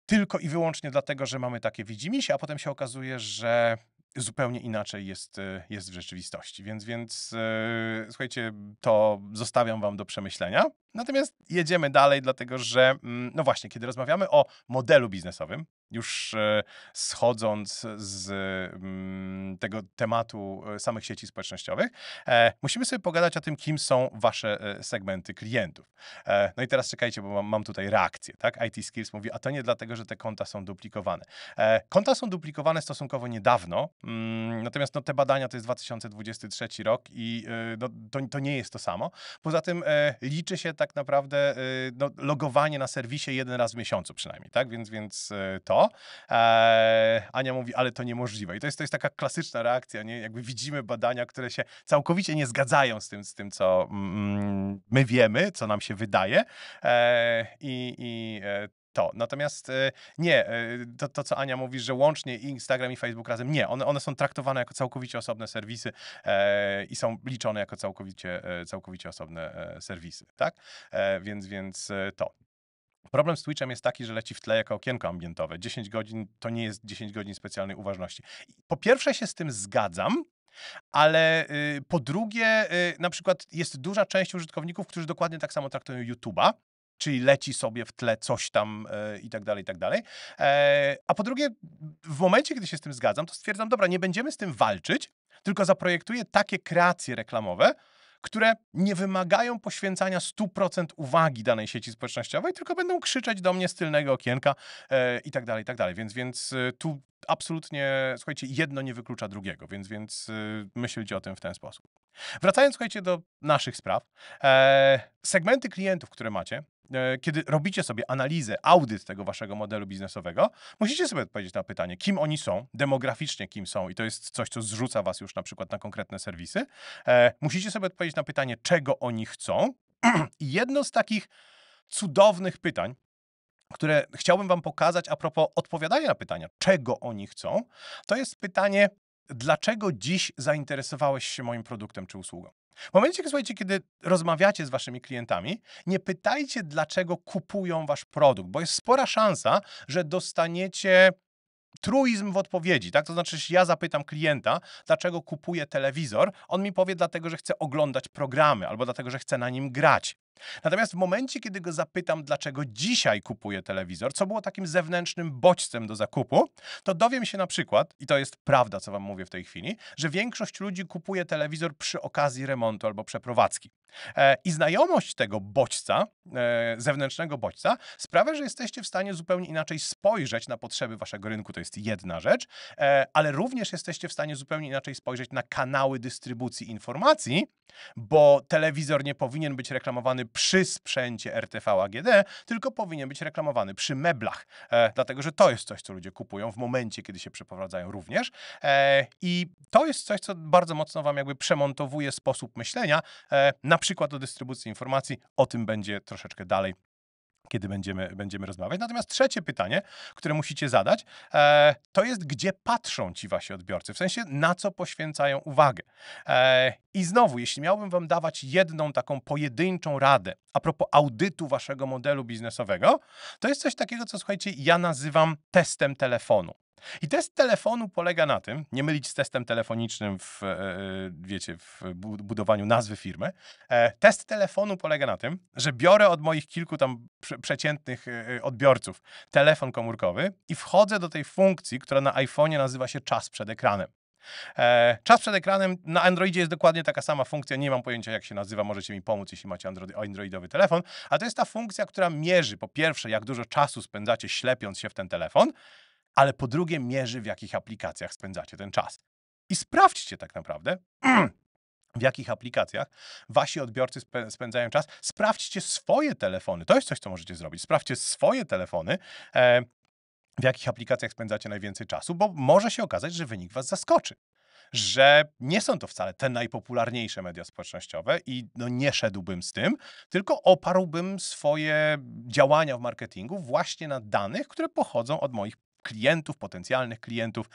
tylko i wyłącznie dlatego, że mamy takie widzimisię, a potem się okazuje, że zupełnie inaczej jest, e, jest w rzeczywistości. Więc, więc e, słuchajcie, to zostawiam wam do przemyślenia. Natomiast jedziemy dalej, dlatego że, mm, no właśnie, kiedy rozmawiamy o modelu biznesowym, już e, schodząc z mm, tego tematu e, samych sieci społecznościowych, e, musimy sobie pogadać o tym, kim są wasze segmenty klientów. No i teraz czekajcie, bo mam tutaj reakcję, tak? IT Skills mówi, a to nie dlatego, że te konta są duplikowane. Konta są duplikowane stosunkowo niedawno, mm, natomiast no, te badania to jest 2023 rok i no, to, to nie jest to samo. Poza tym liczy się tak naprawdę no, logowanie na serwisie jeden raz w miesiącu przynajmniej, tak? Więc, więc to. E, Ania mówi, ale to niemożliwe. I to jest, to jest taka klasyczna reakcja, nie? jakby widzimy badania, które się całkowicie nie zgadzają z tym, z tym co mm, mm, my wiemy, co nam się wydaje. E, I i e, to. Natomiast nie, to, to co Ania mówi, że łącznie Instagram i Facebook razem, nie, one, one są traktowane jako całkowicie osobne serwisy e, i są liczone jako całkowicie, całkowicie osobne serwisy, tak? E, więc, więc to. Problem z Twitchem jest taki, że leci w tle jako okienko ambientowe. 10 godzin to nie jest 10 godzin specjalnej uważności. Po pierwsze się z tym zgadzam, ale y, po drugie, y, na przykład jest duża część użytkowników, którzy dokładnie tak samo traktują YouTube'a, czyli leci sobie w tle coś tam y, i tak dalej, i tak dalej. E, a po drugie, w momencie, gdy się z tym zgadzam, to stwierdzam, dobra, nie będziemy z tym walczyć, tylko zaprojektuję takie kreacje reklamowe, które nie wymagają poświęcania 100% uwagi danej sieci społecznościowej, tylko będą krzyczeć do mnie z tylnego okienka e, i tak dalej, i tak dalej. Więc, więc e, tu absolutnie, słuchajcie, jedno nie wyklucza drugiego, więc, więc e, myślcie o tym w ten sposób. Wracając, słuchajcie, do naszych spraw. E, segmenty klientów, które macie, E, kiedy robicie sobie analizę, audyt tego waszego modelu biznesowego, musicie sobie odpowiedzieć na pytanie, kim oni są, demograficznie kim są, i to jest coś, co zrzuca was już na przykład na konkretne serwisy. E, musicie sobie odpowiedzieć na pytanie, czego oni chcą. I jedno z takich cudownych pytań, które chciałbym wam pokazać a propos odpowiadania na pytania, czego oni chcą, to jest pytanie, dlaczego dziś zainteresowałeś się moim produktem czy usługą? W momencie, słuchajcie, kiedy rozmawiacie z waszymi klientami, nie pytajcie, dlaczego kupują wasz produkt, bo jest spora szansa, że dostaniecie truizm w odpowiedzi, tak? To znaczy, jeśli ja zapytam klienta, dlaczego kupuje telewizor, on mi powie dlatego, że chce oglądać programy albo dlatego, że chce na nim grać. Natomiast w momencie, kiedy go zapytam, dlaczego dzisiaj kupuje telewizor, co było takim zewnętrznym bodźcem do zakupu, to dowiem się na przykład, i to jest prawda, co wam mówię w tej chwili, że większość ludzi kupuje telewizor przy okazji remontu albo przeprowadzki. E, I znajomość tego bodźca, e, zewnętrznego bodźca, sprawia, że jesteście w stanie zupełnie inaczej spojrzeć na potrzeby waszego rynku, to jest jedna rzecz, e, ale również jesteście w stanie zupełnie inaczej spojrzeć na kanały dystrybucji informacji, bo telewizor nie powinien być reklamowany przy sprzęcie RTV AGD, tylko powinien być reklamowany przy meblach, e, dlatego że to jest coś, co ludzie kupują w momencie, kiedy się przeprowadzają również. E, I to jest coś, co bardzo mocno Wam jakby przemontowuje sposób myślenia, e, na przykład o dystrybucji informacji. O tym będzie troszeczkę dalej kiedy będziemy, będziemy rozmawiać. Natomiast trzecie pytanie, które musicie zadać, e, to jest, gdzie patrzą ci wasi odbiorcy, w sensie na co poświęcają uwagę. E, I znowu, jeśli miałbym wam dawać jedną taką pojedynczą radę a propos audytu waszego modelu biznesowego, to jest coś takiego, co słuchajcie, ja nazywam testem telefonu. I test telefonu polega na tym, nie mylić z testem telefonicznym w, e, e, wiecie, w budowaniu nazwy firmy. E, test telefonu polega na tym, że biorę od moich kilku tam przeciętnych odbiorców telefon komórkowy i wchodzę do tej funkcji, która na iPhone'ie nazywa się czas przed ekranem. Czas przed ekranem na Androidzie jest dokładnie taka sama funkcja. Nie mam pojęcia, jak się nazywa. Możecie mi pomóc, jeśli macie Androidowy telefon. A to jest ta funkcja, która mierzy po pierwsze, jak dużo czasu spędzacie ślepiąc się w ten telefon, ale po drugie mierzy, w jakich aplikacjach spędzacie ten czas. I sprawdźcie tak naprawdę, w jakich aplikacjach wasi odbiorcy spędzają czas. Sprawdźcie swoje telefony. To jest coś, co możecie zrobić. Sprawdźcie swoje telefony. E, w jakich aplikacjach spędzacie najwięcej czasu, bo może się okazać, że wynik was zaskoczy że nie są to wcale te najpopularniejsze media społecznościowe i no nie szedłbym z tym, tylko oparłbym swoje działania w marketingu właśnie na danych, które pochodzą od moich klientów, potencjalnych klientów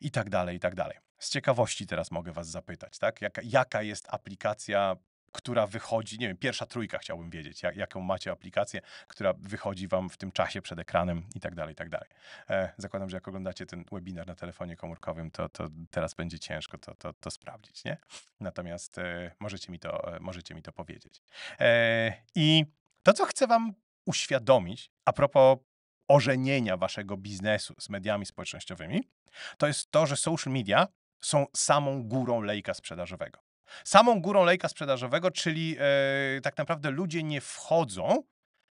i tak dalej, i tak dalej. Z ciekawości teraz mogę was zapytać, tak? Jaka, jaka jest aplikacja, która wychodzi, nie wiem, pierwsza trójka chciałbym wiedzieć, jak, jaką macie aplikację, która wychodzi wam w tym czasie przed ekranem i tak dalej, i tak dalej. E, zakładam, że jak oglądacie ten webinar na telefonie komórkowym, to, to teraz będzie ciężko to, to, to sprawdzić, nie? Natomiast e, możecie, mi to, e, możecie mi to powiedzieć. E, I to, co chcę wam uświadomić a propos ożenienia waszego biznesu z mediami społecznościowymi, to jest to, że social media są samą górą lejka sprzedażowego. Samą górą lejka sprzedażowego, czyli yy, tak naprawdę ludzie nie wchodzą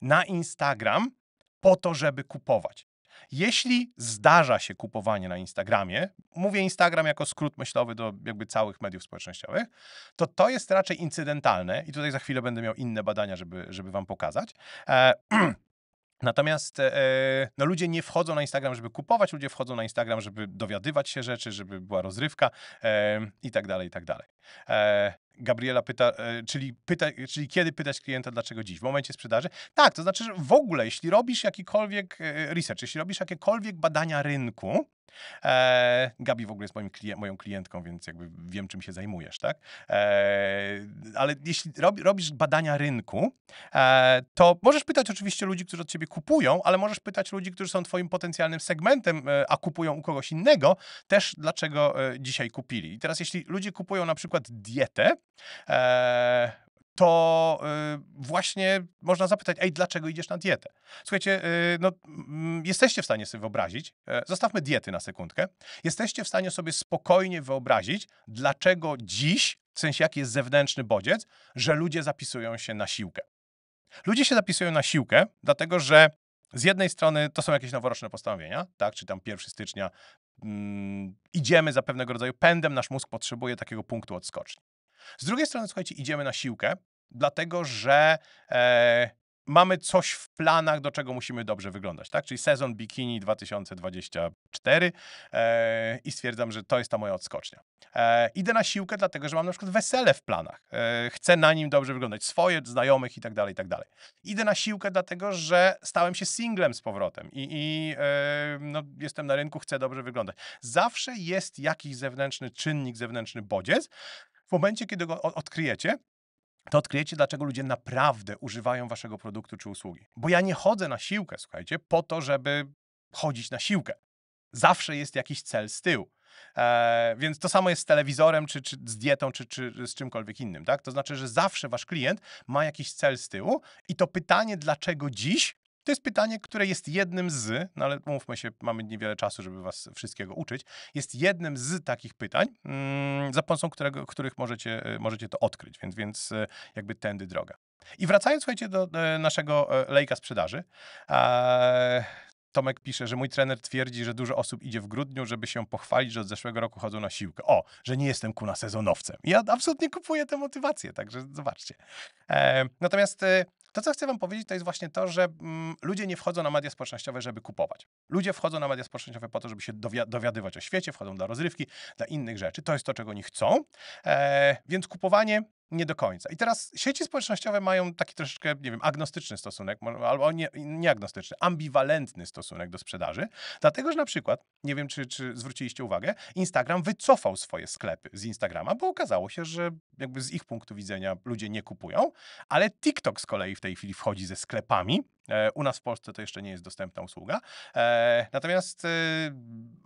na Instagram po to, żeby kupować. Jeśli zdarza się kupowanie na Instagramie, mówię Instagram jako skrót myślowy do jakby całych mediów społecznościowych, to to jest raczej incydentalne i tutaj za chwilę będę miał inne badania, żeby, żeby wam pokazać. E, Natomiast e, e, no, ludzie nie wchodzą na Instagram, żeby kupować, ludzie wchodzą na Instagram, żeby dowiadywać się rzeczy, żeby była rozrywka i tak dalej, i tak dalej. E, Gabriela pyta, czyli, pyta, czyli kiedy pytać klienta, dlaczego dziś? W momencie sprzedaży? Tak, to znaczy, że w ogóle, jeśli robisz jakikolwiek research, jeśli robisz jakiekolwiek badania rynku, E, Gabi w ogóle jest moim moją klientką, więc jakby wiem, czym się zajmujesz, tak? E, ale jeśli rob, robisz badania rynku, e, to możesz pytać oczywiście ludzi, którzy od ciebie kupują, ale możesz pytać ludzi, którzy są twoim potencjalnym segmentem, e, a kupują u kogoś innego, też dlaczego e, dzisiaj kupili. I teraz jeśli ludzie kupują na przykład dietę, e, to y, właśnie można zapytać, ej, dlaczego idziesz na dietę? Słuchajcie, y, no, mm, jesteście w stanie sobie wyobrazić, e, zostawmy diety na sekundkę, jesteście w stanie sobie spokojnie wyobrazić, dlaczego dziś, w sensie jaki jest zewnętrzny bodziec, że ludzie zapisują się na siłkę. Ludzie się zapisują na siłkę, dlatego że z jednej strony to są jakieś noworoczne postanowienia, tak, czy tam 1 stycznia mm, idziemy za pewnego rodzaju pędem, nasz mózg potrzebuje takiego punktu odskoczni. Z drugiej strony, słuchajcie, idziemy na siłkę, dlatego że e, mamy coś w planach, do czego musimy dobrze wyglądać, tak? Czyli sezon bikini 2024 e, i stwierdzam, że to jest ta moja odskocznia. E, idę na siłkę, dlatego że mam na przykład wesele w planach. E, chcę na nim dobrze wyglądać, swoje, znajomych i tak dalej, i tak dalej. Idę na siłkę, dlatego że stałem się singlem z powrotem i, i e, no, jestem na rynku, chcę dobrze wyglądać. Zawsze jest jakiś zewnętrzny czynnik, zewnętrzny bodziec, w momencie, kiedy go odkryjecie, to odkryjecie, dlaczego ludzie naprawdę używają waszego produktu czy usługi. Bo ja nie chodzę na siłkę, słuchajcie, po to, żeby chodzić na siłkę. Zawsze jest jakiś cel z tyłu. Eee, więc to samo jest z telewizorem, czy, czy z dietą, czy, czy z czymkolwiek innym. Tak? To znaczy, że zawsze wasz klient ma jakiś cel z tyłu i to pytanie, dlaczego dziś, to jest pytanie, które jest jednym z, no ale mówmy się, mamy niewiele czasu, żeby was wszystkiego uczyć, jest jednym z takich pytań, mm, za pomocą którego, których możecie, e, możecie to odkryć, więc, więc e, jakby tędy droga. I wracając, słuchajcie, do, e, naszego lejka sprzedaży, Tomek pisze, że mój trener twierdzi, że dużo osób idzie w grudniu, żeby się pochwalić, że od zeszłego roku chodzą na siłkę. O, że nie jestem kuna sezonowcem. Ja absolutnie kupuję tę motywację, także zobaczcie. natomiast to, co chcę wam powiedzieć, to jest właśnie to, że mm, ludzie nie wchodzą na media społecznościowe, żeby kupować. Ludzie wchodzą na media społecznościowe po to, żeby się dowi dowiadywać o świecie, wchodzą dla rozrywki, dla innych rzeczy. To jest to, czego oni chcą. E, więc kupowanie nie do końca. I teraz sieci społecznościowe mają taki troszeczkę, nie wiem, agnostyczny stosunek, albo nie, nie agnostyczny, ambiwalentny stosunek do sprzedaży, dlatego że na przykład, nie wiem, czy, czy zwróciliście uwagę, Instagram wycofał swoje sklepy z Instagrama, bo okazało się, że jakby z ich punktu widzenia ludzie nie kupują, ale TikTok z kolei w tej tej chwili wchodzi ze sklepami. E, u nas w Polsce to jeszcze nie jest dostępna usługa. E, natomiast y,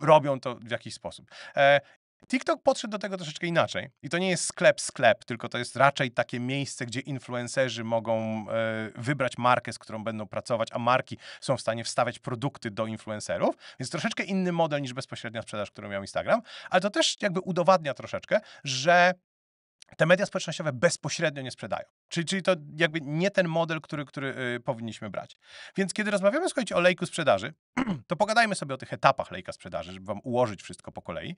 robią to w jakiś sposób. E, TikTok podszedł do tego troszeczkę inaczej. I to nie jest sklep, sklep, tylko to jest raczej takie miejsce, gdzie influencerzy mogą e, wybrać markę, z którą będą pracować, a marki są w stanie wstawiać produkty do influencerów. Więc troszeczkę inny model niż bezpośrednia sprzedaż, którą miał Instagram. Ale to też jakby udowadnia troszeczkę, że te media społecznościowe bezpośrednio nie sprzedają. Czyli, czyli to jakby nie ten model, który, który y, powinniśmy brać. Więc kiedy rozmawiamy, słuchajcie, o lejku sprzedaży, to pogadajmy sobie o tych etapach lejka sprzedaży, żeby wam ułożyć wszystko po kolei.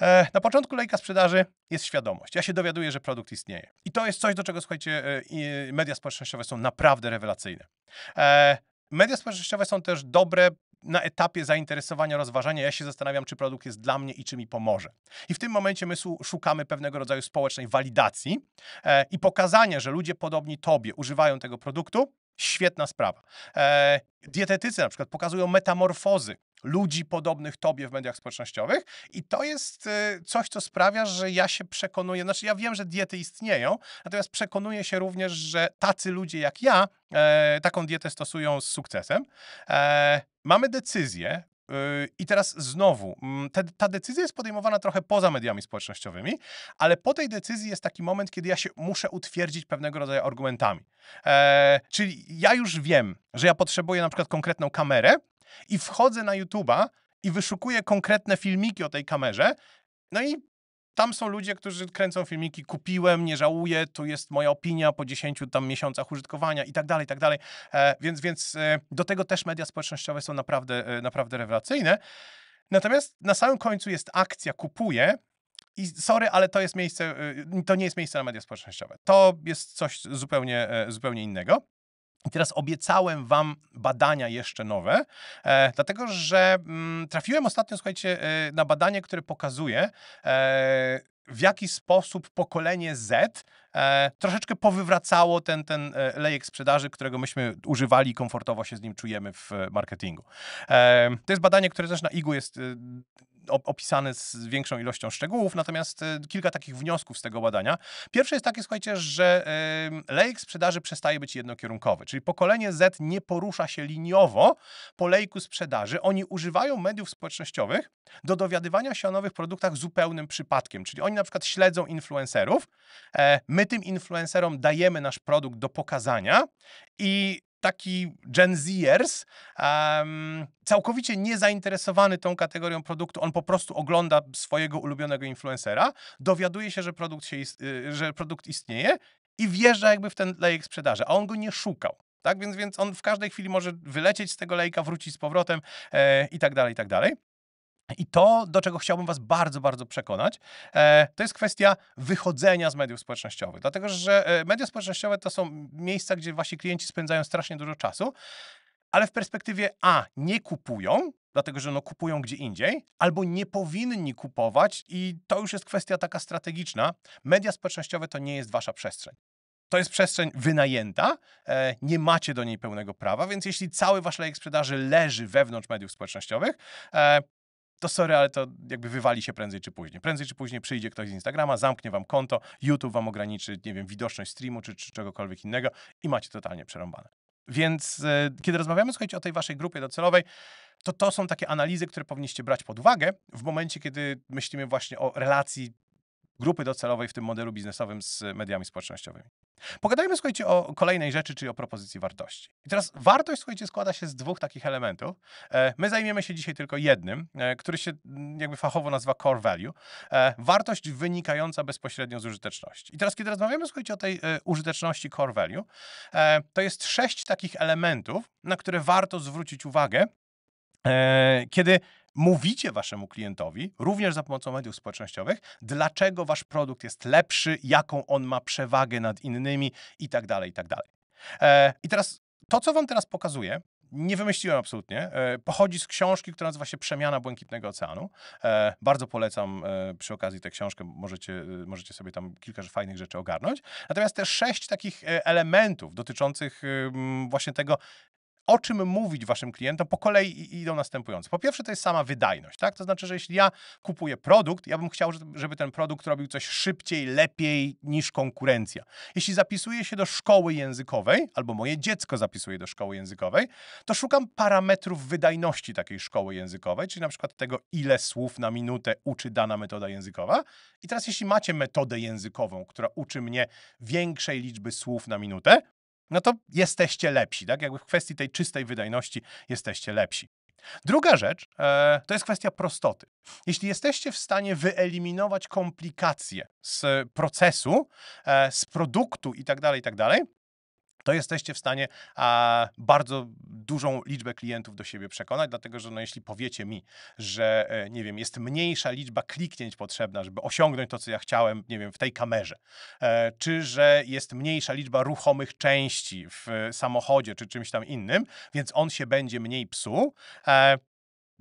E, na początku lejka sprzedaży jest świadomość. Ja się dowiaduję, że produkt istnieje. I to jest coś, do czego, słuchajcie, e, media społecznościowe są naprawdę rewelacyjne. E, media społecznościowe są też dobre na etapie zainteresowania, rozważania, ja się zastanawiam, czy produkt jest dla mnie i czy mi pomoże. I w tym momencie my szukamy pewnego rodzaju społecznej walidacji e, i pokazania, że ludzie podobni tobie używają tego produktu, świetna sprawa. E, dietetycy na przykład pokazują metamorfozy ludzi podobnych tobie w mediach społecznościowych i to jest y, coś, co sprawia, że ja się przekonuję, znaczy ja wiem, że diety istnieją, natomiast przekonuję się również, że tacy ludzie jak ja e, taką dietę stosują z sukcesem. E, mamy decyzję, y, i teraz znowu, mm, te, ta decyzja jest podejmowana trochę poza mediami społecznościowymi, ale po tej decyzji jest taki moment, kiedy ja się muszę utwierdzić pewnego rodzaju argumentami. E, czyli ja już wiem, że ja potrzebuję na przykład konkretną kamerę, i wchodzę na YouTube'a i wyszukuję konkretne filmiki o tej kamerze, no i tam są ludzie, którzy kręcą filmiki, kupiłem, nie żałuję, tu jest moja opinia po 10 tam miesiącach użytkowania i tak dalej, i tak dalej. E, więc więc e, do tego też media społecznościowe są naprawdę, e, naprawdę rewelacyjne. Natomiast na samym końcu jest akcja kupuję i sorry, ale to jest miejsce, e, to nie jest miejsce na media społecznościowe. To jest coś zupełnie, e, zupełnie innego. I teraz obiecałem Wam badania jeszcze nowe, e, dlatego że mm, trafiłem ostatnio, słuchajcie, e, na badanie, które pokazuje, e, w jaki sposób pokolenie Z e, troszeczkę powywracało ten, ten e, lejek sprzedaży, którego myśmy używali i komfortowo się z nim czujemy w marketingu. E, to jest badanie, które też na IGU jest e, opisany z większą ilością szczegółów, natomiast e, kilka takich wniosków z tego badania. Pierwszy jest takie, słuchajcie, że lejk sprzedaży przestaje być jednokierunkowy, czyli pokolenie Z nie porusza się liniowo po lejku sprzedaży. Oni używają mediów społecznościowych do dowiadywania się o nowych produktach zupełnym przypadkiem, czyli oni na przykład śledzą influencerów, e, my tym influencerom dajemy nasz produkt do pokazania i taki Gen Zers, um, całkowicie niezainteresowany tą kategorią produktu, on po prostu ogląda swojego ulubionego influencera, dowiaduje się, że produkt, się ist, y, że produkt istnieje i wjeżdża jakby w ten lejek sprzedaży, a on go nie szukał. Tak więc, więc on w każdej chwili może wylecieć z tego lejka, wrócić z powrotem e, i tak dalej, i tak dalej. I to, do czego chciałbym Was bardzo, bardzo przekonać, e, to jest kwestia wychodzenia z mediów społecznościowych. Dlatego, że e, media społecznościowe to są miejsca, gdzie wasi klienci spędzają strasznie dużo czasu, ale w perspektywie A nie kupują, dlatego że no kupują gdzie indziej, albo nie powinni kupować, i to już jest kwestia taka strategiczna. Media społecznościowe to nie jest wasza przestrzeń. To jest przestrzeń wynajęta, e, nie macie do niej pełnego prawa, więc jeśli cały wasz lejek sprzedaży leży wewnątrz mediów społecznościowych, to sorry, ale to jakby wywali się prędzej czy później. Prędzej czy później przyjdzie ktoś z Instagrama, zamknie wam konto, YouTube wam ograniczy, nie wiem, widoczność streamu czy, czy czegokolwiek innego i macie totalnie przerąbane. Więc e, kiedy rozmawiamy, słuchajcie, o tej waszej grupie docelowej, to to są takie analizy, które powinniście brać pod uwagę w momencie, kiedy myślimy właśnie o relacji grupy docelowej w tym modelu biznesowym z mediami społecznościowymi. Pogadajmy, słuchajcie, o kolejnej rzeczy, czyli o propozycji wartości. I teraz wartość, słuchajcie, składa się z dwóch takich elementów. E, my zajmiemy się dzisiaj tylko jednym, e, który się mm, jakby fachowo nazywa core value. E, wartość wynikająca bezpośrednio z użyteczności. I teraz, kiedy rozmawiamy, słuchajcie, o tej użyteczności core value, to jest sześć takich elementów, na które warto zwrócić uwagę, kiedy mówicie waszemu klientowi, również za pomocą mediów społecznościowych, dlaczego wasz produkt jest lepszy, jaką on ma przewagę nad innymi i tak dalej, i tak dalej. E, I teraz to, co wam teraz pokazuję, nie wymyśliłem absolutnie. E, pochodzi z książki, która nazywa się Przemiana Błękitnego Oceanu. E, bardzo polecam przy okazji tę książkę, możecie, możecie sobie tam kilka fajnych rzeczy ogarnąć. Natomiast te sześć takich elementów dotyczących właśnie tego, o czym mówić waszym klientom, po kolei idą następujące. Po pierwsze, to jest sama wydajność, tak? To znaczy, że jeśli ja kupuję produkt, ja bym chciał, żeby ten produkt robił coś szybciej, lepiej niż konkurencja. Jeśli zapisuję się do szkoły językowej, albo moje dziecko zapisuje do szkoły językowej, to szukam parametrów wydajności takiej szkoły językowej, czyli na przykład tego, ile słów na minutę uczy dana metoda językowa. I teraz, jeśli macie metodę językową, która uczy mnie większej liczby słów na minutę, no to jesteście lepsi, tak? Jakby w kwestii tej czystej wydajności jesteście lepsi. Druga rzecz e, to jest kwestia prostoty. Jeśli jesteście w stanie wyeliminować komplikacje z procesu, e, z produktu i tak dalej, tak dalej to jesteście w stanie a, bardzo dużą liczbę klientów do siebie przekonać, dlatego że no, jeśli powiecie mi, że e, nie wiem, jest mniejsza liczba kliknięć potrzebna, żeby osiągnąć to, co ja chciałem, nie wiem, w tej kamerze, e, czy że jest mniejsza liczba ruchomych części w e, samochodzie, czy czymś tam innym, więc on się będzie mniej psuł, e,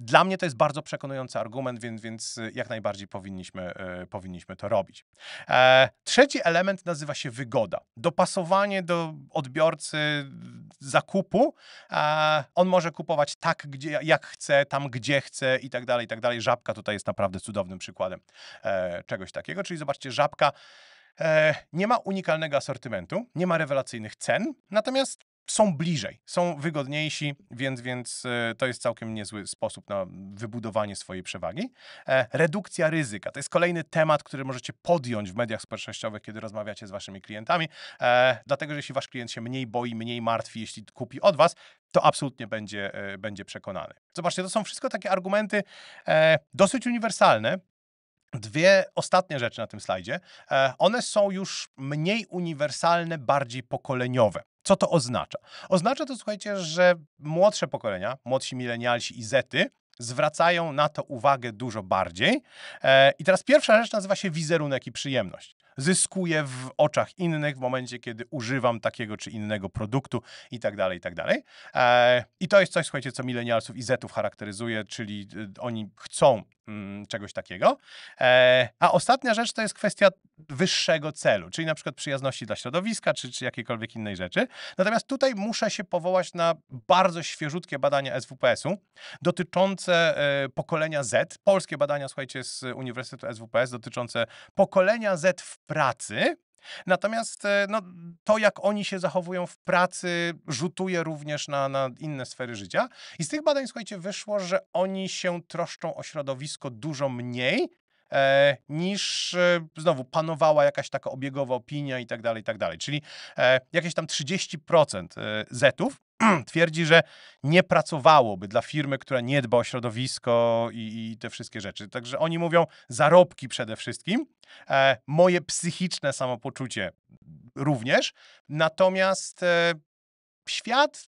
dla mnie to jest bardzo przekonujący argument, więc, więc y, jak najbardziej powinniśmy, y, powinniśmy to robić. E, trzeci element nazywa się wygoda. Dopasowanie do odbiorcy zakupu. E, on może kupować tak, gdzie, jak chce, tam, gdzie chce i tak dalej, i tak dalej. Żabka tutaj jest naprawdę cudownym przykładem e, czegoś takiego. Czyli zobaczcie, żabka e, nie ma unikalnego asortymentu, nie ma rewelacyjnych cen, natomiast są bliżej, są wygodniejsi, więc, więc e, to jest całkiem niezły sposób na wybudowanie swojej przewagi. E, redukcja ryzyka to jest kolejny temat, który możecie podjąć w mediach społecznościowych, kiedy rozmawiacie z waszymi klientami, e, dlatego że jeśli wasz klient się mniej boi, mniej martwi, jeśli kupi od was, to absolutnie będzie, będzie przekonany. Zobaczcie, to są wszystko takie argumenty dosyć uniwersalne, Dwie ostatnie rzeczy na tym slajdzie. E, one są już mniej uniwersalne, bardziej pokoleniowe. Co to oznacza? Oznacza to, słuchajcie, że młodsze pokolenia, młodsi milenialsi i zety, zwracają na to uwagę dużo bardziej. E, I teraz pierwsza rzecz nazywa się wizerunek i przyjemność. Zyskuję w oczach innych w momencie, kiedy używam takiego czy innego produktu i tak dalej, i tak dalej. E, I to jest coś, słuchajcie, co milenialsów i zetów charakteryzuje, czyli y, oni chcą Mm, czegoś takiego. E, a ostatnia rzecz to jest kwestia wyższego celu, czyli na przykład przyjazności dla środowiska, czy, czy jakiejkolwiek innej rzeczy. Natomiast tutaj muszę się powołać na bardzo świeżutkie badania SWPS-u dotyczące e, pokolenia Z, polskie badania, słuchajcie, z Uniwersytetu SWPS dotyczące pokolenia Z w pracy Natomiast e, no, to, jak oni się zachowują w pracy, rzutuje również na, na inne sfery życia. I z tych badań, słuchajcie, wyszło, że oni się troszczą o środowisko dużo mniej E, niż e, znowu panowała jakaś taka obiegowa opinia i tak dalej, i tak dalej. Czyli e, jakieś tam 30% e, zetów twierdzi, że nie pracowałoby dla firmy, która nie dba o środowisko i, i te wszystkie rzeczy. Także oni mówią zarobki przede wszystkim, e, moje psychiczne samopoczucie również, natomiast e, świat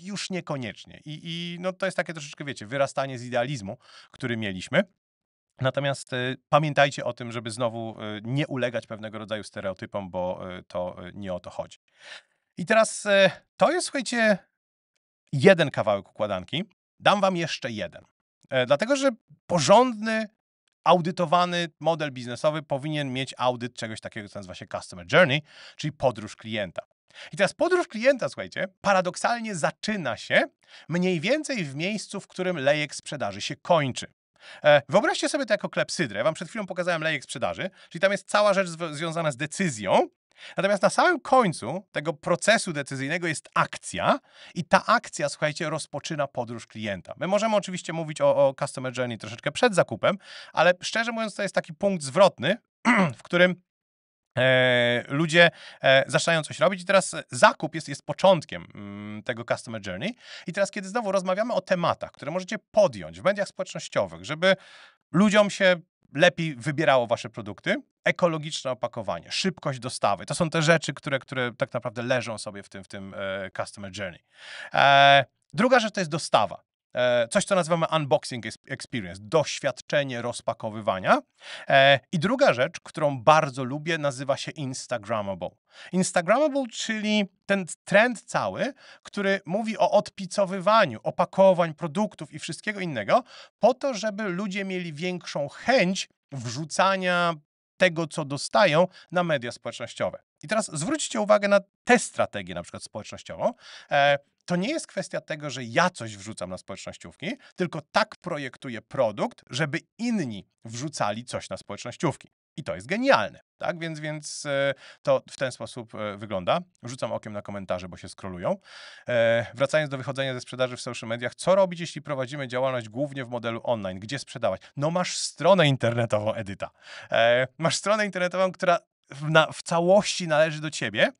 już niekoniecznie. I, I, no, to jest takie troszeczkę, wiecie, wyrastanie z idealizmu, który mieliśmy. Natomiast y, pamiętajcie o tym, żeby znowu y, nie ulegać pewnego rodzaju stereotypom, bo y, to nie o to chodzi. I teraz e, to jest, słuchajcie, jeden kawałek układanki. Dam wam jeszcze jeden. E, dlatego, że porządny, audytowany model biznesowy powinien mieć audyt czegoś takiego, co nazywa się Customer Journey, czyli podróż klienta. I teraz podróż klienta, słuchajcie, paradoksalnie zaczyna się mniej więcej w miejscu, w którym lejek sprzedaży się kończy. E, wyobraźcie sobie to jako klepsydrę. Wam przed chwilą pokazałem lejek sprzedaży, czyli tam jest cała rzecz związana z decyzją, Natomiast na samym końcu tego procesu decyzyjnego jest akcja i ta akcja, słuchajcie, rozpoczyna podróż klienta. My możemy oczywiście mówić o, o customer journey troszeczkę przed zakupem, ale szczerze mówiąc to jest taki punkt zwrotny, w którym E, ludzie e, zaczynają coś robić i teraz zakup jest, jest początkiem m, mm, tego customer journey. I teraz, kiedy znowu rozmawiamy o tematach, które możecie podjąć w mediach społecznościowych, żeby ludziom się lepiej wybierało wasze produkty. Ekologiczne opakowanie, szybkość dostawy. To są te rzeczy, które, które tak naprawdę leżą sobie w tym, w tym e, customer journey. E, druga rzecz to jest dostawa. E, coś, co nazywamy unboxing experience, doświadczenie rozpakowywania. E, I druga rzecz, którą bardzo lubię, nazywa się Instagrammable. Instagrammable, czyli ten trend cały, który mówi o odpicowywaniu opakowań, produktów i wszystkiego innego, po to, żeby ludzie mieli większą chęć wrzucania tego, co dostają na media społecznościowe. I teraz zwróćcie uwagę na tę strategię, na przykład społecznościową. E, to nie jest kwestia tego, że ja coś wrzucam na społecznościówki, tylko tak projektuję produkt, żeby inni wrzucali coś na społecznościówki. I to jest genialne, tak? Więc, więc e, to w ten sposób e, wygląda. Rzucam okiem na komentarze, bo się skrolują. E, wracając do wychodzenia ze sprzedaży w social mediach, co robić, jeśli prowadzimy działalność głównie w modelu online? Gdzie sprzedawać? No masz stronę internetową, Edyta. E, masz stronę internetową, która w, na, w całości należy do ciebie.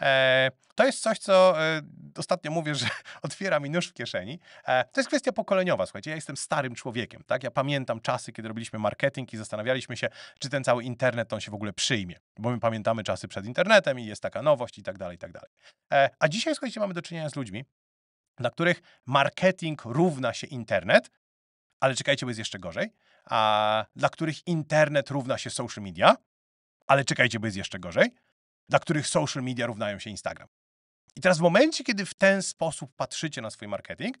E, to jest coś, co e, ostatnio mówię, że otwiera mi nóż w kieszeni. E, to jest kwestia pokoleniowa, słuchajcie. Ja jestem starym człowiekiem, tak? Ja pamiętam czasy, kiedy robiliśmy marketing i zastanawialiśmy się, czy ten cały internet on się w ogóle przyjmie, bo my pamiętamy czasy przed internetem i jest taka nowość i tak dalej, i tak dalej. E, a dzisiaj, słuchajcie, mamy do czynienia z ludźmi, dla których marketing równa się internet, ale czekajcie, bo jest jeszcze gorzej, a dla których internet równa się social media, ale czekajcie, bo jest jeszcze gorzej, dla których social media równają się Instagram. I teraz w momencie, kiedy w ten sposób patrzycie na swój marketing,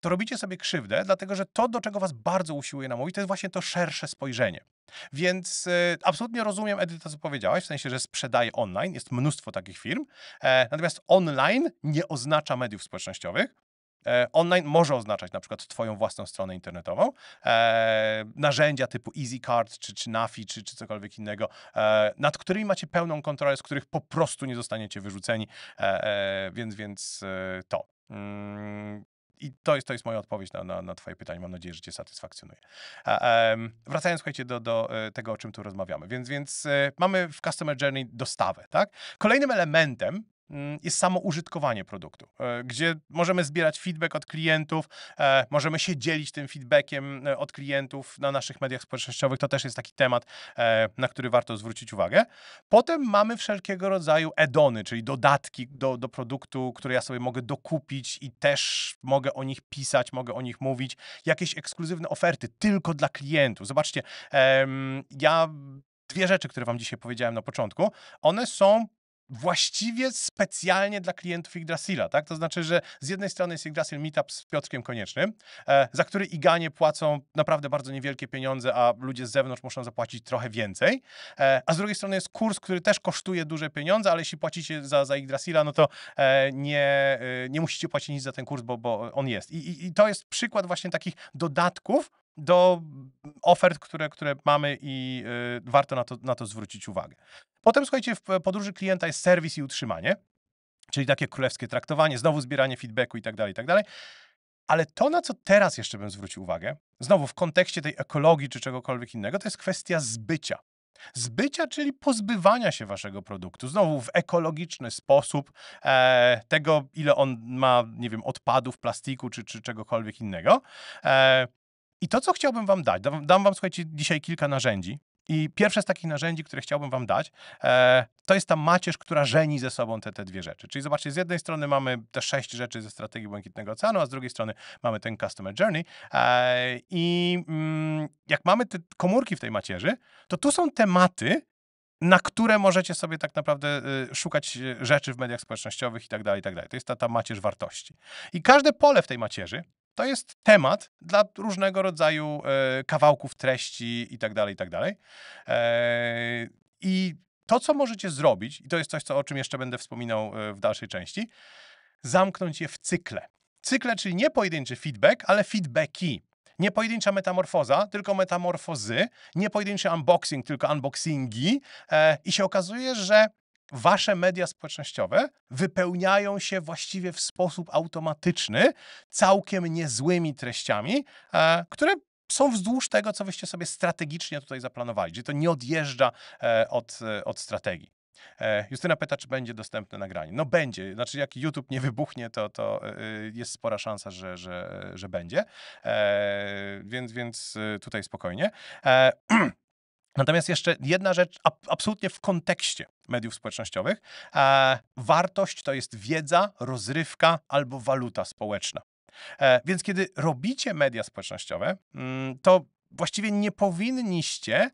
to robicie sobie krzywdę, dlatego że to, do czego was bardzo usiłuje namówić, to jest właśnie to szersze spojrzenie. Więc y, absolutnie rozumiem, Edyta, to co powiedziałaś, w sensie, że sprzedaje online, jest mnóstwo takich firm, e, natomiast online nie oznacza mediów społecznościowych, E, online może oznaczać na przykład Twoją własną stronę internetową. E, narzędzia typu EasyCard czy, czy Nafi czy, czy cokolwiek innego, e, nad którymi macie pełną kontrolę, z których po prostu nie zostaniecie wyrzuceni. E, e więc więc e, to. Mm. I to jest, to jest moja odpowiedź na, na, na Twoje pytanie. Mam nadzieję, że Cię satysfakcjonuje. E, wracając, słuchajcie, do, do tego, o czym tu rozmawiamy. Więc, więc mamy w Customer Journey dostawę. Tak? Kolejnym elementem Mm, jest samo użytkowanie produktu, e, gdzie możemy zbierać feedback od klientów, e, możemy się dzielić tym feedbackiem e, od klientów na naszych mediach społecznościowych. To też jest taki temat, na który warto zwrócić uwagę. Potem mamy wszelkiego rodzaju edony, czyli dodatki do, do produktu, które ja sobie mogę dokupić i też mogę o nich pisać, mogę o nich mówić. Jakieś ekskluzywne oferty tylko dla klientów. Zobaczcie, ja dwie rzeczy, które Wam dzisiaj powiedziałem na początku, one są właściwie specjalnie dla klientów Yggdrasila, tak? To znaczy, że z jednej strony jest Yggdrasil Meetup z Piotrkiem Koniecznym, e, za który Iganie płacą naprawdę bardzo niewielkie pieniądze, a ludzie z zewnątrz muszą zapłacić trochę więcej, e, a z drugiej strony jest kurs, który też kosztuje duże pieniądze, ale jeśli płacicie za, za Yggdrasila, no to e, nie, e, nie musicie płacić nic za ten kurs, bo, bo on jest. I, i, I to jest przykład właśnie takich dodatków, do ofert, które, które mamy i y, warto na to, na to zwrócić uwagę. Potem, słuchajcie, w podróży klienta jest serwis i utrzymanie, czyli takie królewskie traktowanie, znowu zbieranie feedbacku i tak dalej, i tak dalej. Ale to, na co teraz jeszcze bym zwrócił uwagę, znowu w kontekście tej ekologii czy czegokolwiek innego, to jest kwestia zbycia. Zbycia, czyli pozbywania się waszego produktu, znowu w ekologiczny sposób, e, tego ile on ma, nie wiem, odpadów, plastiku czy, czy czegokolwiek innego. E, i to, co chciałbym wam dać, dam, dam wam, słuchajcie, dzisiaj kilka narzędzi. I pierwsze z takich narzędzi, które chciałbym wam dać, e, to jest ta macierz, która żeni ze sobą te, te dwie rzeczy. Czyli zobaczcie, z jednej strony mamy te sześć rzeczy ze strategii Błękitnego Oceanu, a z drugiej strony mamy ten Customer Journey. E, I mm, jak mamy te komórki w tej macierzy, to tu są tematy, na które możecie sobie tak naprawdę y, szukać y, rzeczy w mediach społecznościowych i tak dalej, i tak dalej. To jest ta, ta macierz wartości. I każde pole w tej macierzy to jest temat dla różnego rodzaju e, kawałków treści i tak dalej, i tak dalej. E, I to, co możecie zrobić, i to jest coś, co, o czym jeszcze będę wspominał e, w dalszej części, zamknąć je w cykle. Cykle, czyli nie pojedynczy feedback, ale feedbacki. Nie pojedyncza metamorfoza, tylko metamorfozy, nie pojedynczy unboxing, tylko unboxingi. I się okazuje, że wasze media społecznościowe wypełniają się właściwie w sposób automatyczny całkiem niezłymi treściami, e, które są wzdłuż tego, co wyście sobie strategicznie tutaj zaplanowali, gdzie to nie odjeżdża e, od, od strategii. E, Justyna pyta, czy będzie dostępne nagranie. No będzie, znaczy jak YouTube nie wybuchnie, to, to jest spora szansa, że, że, że będzie. więc, więc tutaj spokojnie. Natomiast jeszcze jedna rzecz absolutnie w kontekście mediów społecznościowych. E, wartość to jest wiedza, rozrywka albo waluta społeczna. E, więc kiedy robicie media społecznościowe, mm, to właściwie nie powinniście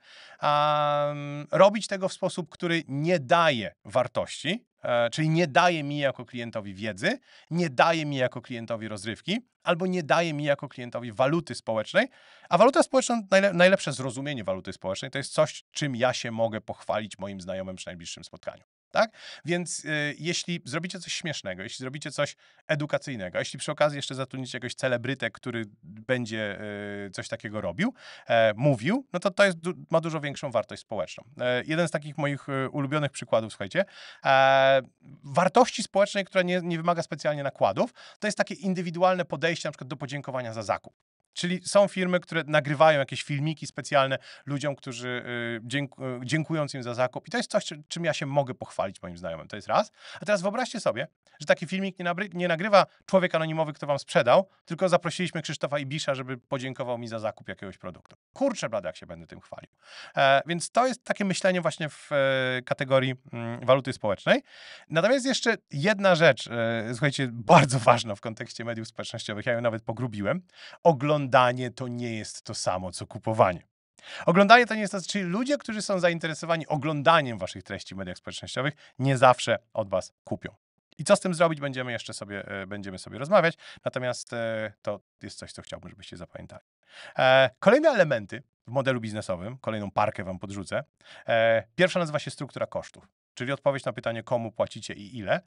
robić tego w sposób, który nie daje wartości, E, czyli nie daje mi jako klientowi wiedzy, nie daje mi jako klientowi rozrywki, albo nie daje mi jako klientowi waluty społecznej. A waluta społeczna, najlepsze zrozumienie waluty społecznej, to jest coś, czym ja się mogę pochwalić moim znajomym przy najbliższym spotkaniu. Tak? Więc y, jeśli zrobicie coś śmiesznego, jeśli zrobicie coś edukacyjnego, jeśli przy okazji jeszcze zatrudnicie jakiegoś celebrytę, który będzie y, coś takiego robił, e, mówił, no to to jest, ma dużo większą wartość społeczną. E, jeden z takich moich y, ulubionych przykładów, słuchajcie, e, wartości społecznej, która nie, nie wymaga specjalnie nakładów, to jest takie indywidualne podejście na przykład do podziękowania za zakup. Czyli są firmy, które nagrywają jakieś filmiki specjalne ludziom, którzy y, y, dziękując im za zakup. I to jest coś, czym ja się mogę pochwalić moim znajomym. To jest raz. A teraz wyobraźcie sobie, że taki filmik nie, nie nagrywa człowiek anonimowy, kto wam sprzedał, tylko zaprosiliśmy Krzysztofa Ibisza, żeby podziękował mi za zakup jakiegoś produktu. Kurczę, blada, jak się będę tym chwalił. E, więc to jest takie myślenie właśnie w e, kategorii m, mm, waluty społecznej. Natomiast jeszcze jedna rzecz, e, słuchajcie, bardzo ważna w kontekście mediów społecznościowych, ja ją nawet pogrubiłem. Oglądanie oglądanie to nie jest to samo, co kupowanie. Oglądanie to nie jest to, czyli ludzie, którzy są zainteresowani oglądaniem waszych treści w mediach społecznościowych, nie zawsze od was kupią. I co z tym zrobić, będziemy jeszcze sobie, e, będziemy sobie rozmawiać, natomiast e, to jest coś, co chciałbym, żebyście zapamiętali. E, kolejne elementy w modelu biznesowym, kolejną parkę wam podrzucę. Pierwsza nazywa się struktura kosztów czyli odpowiedź na pytanie, komu płacicie i ile.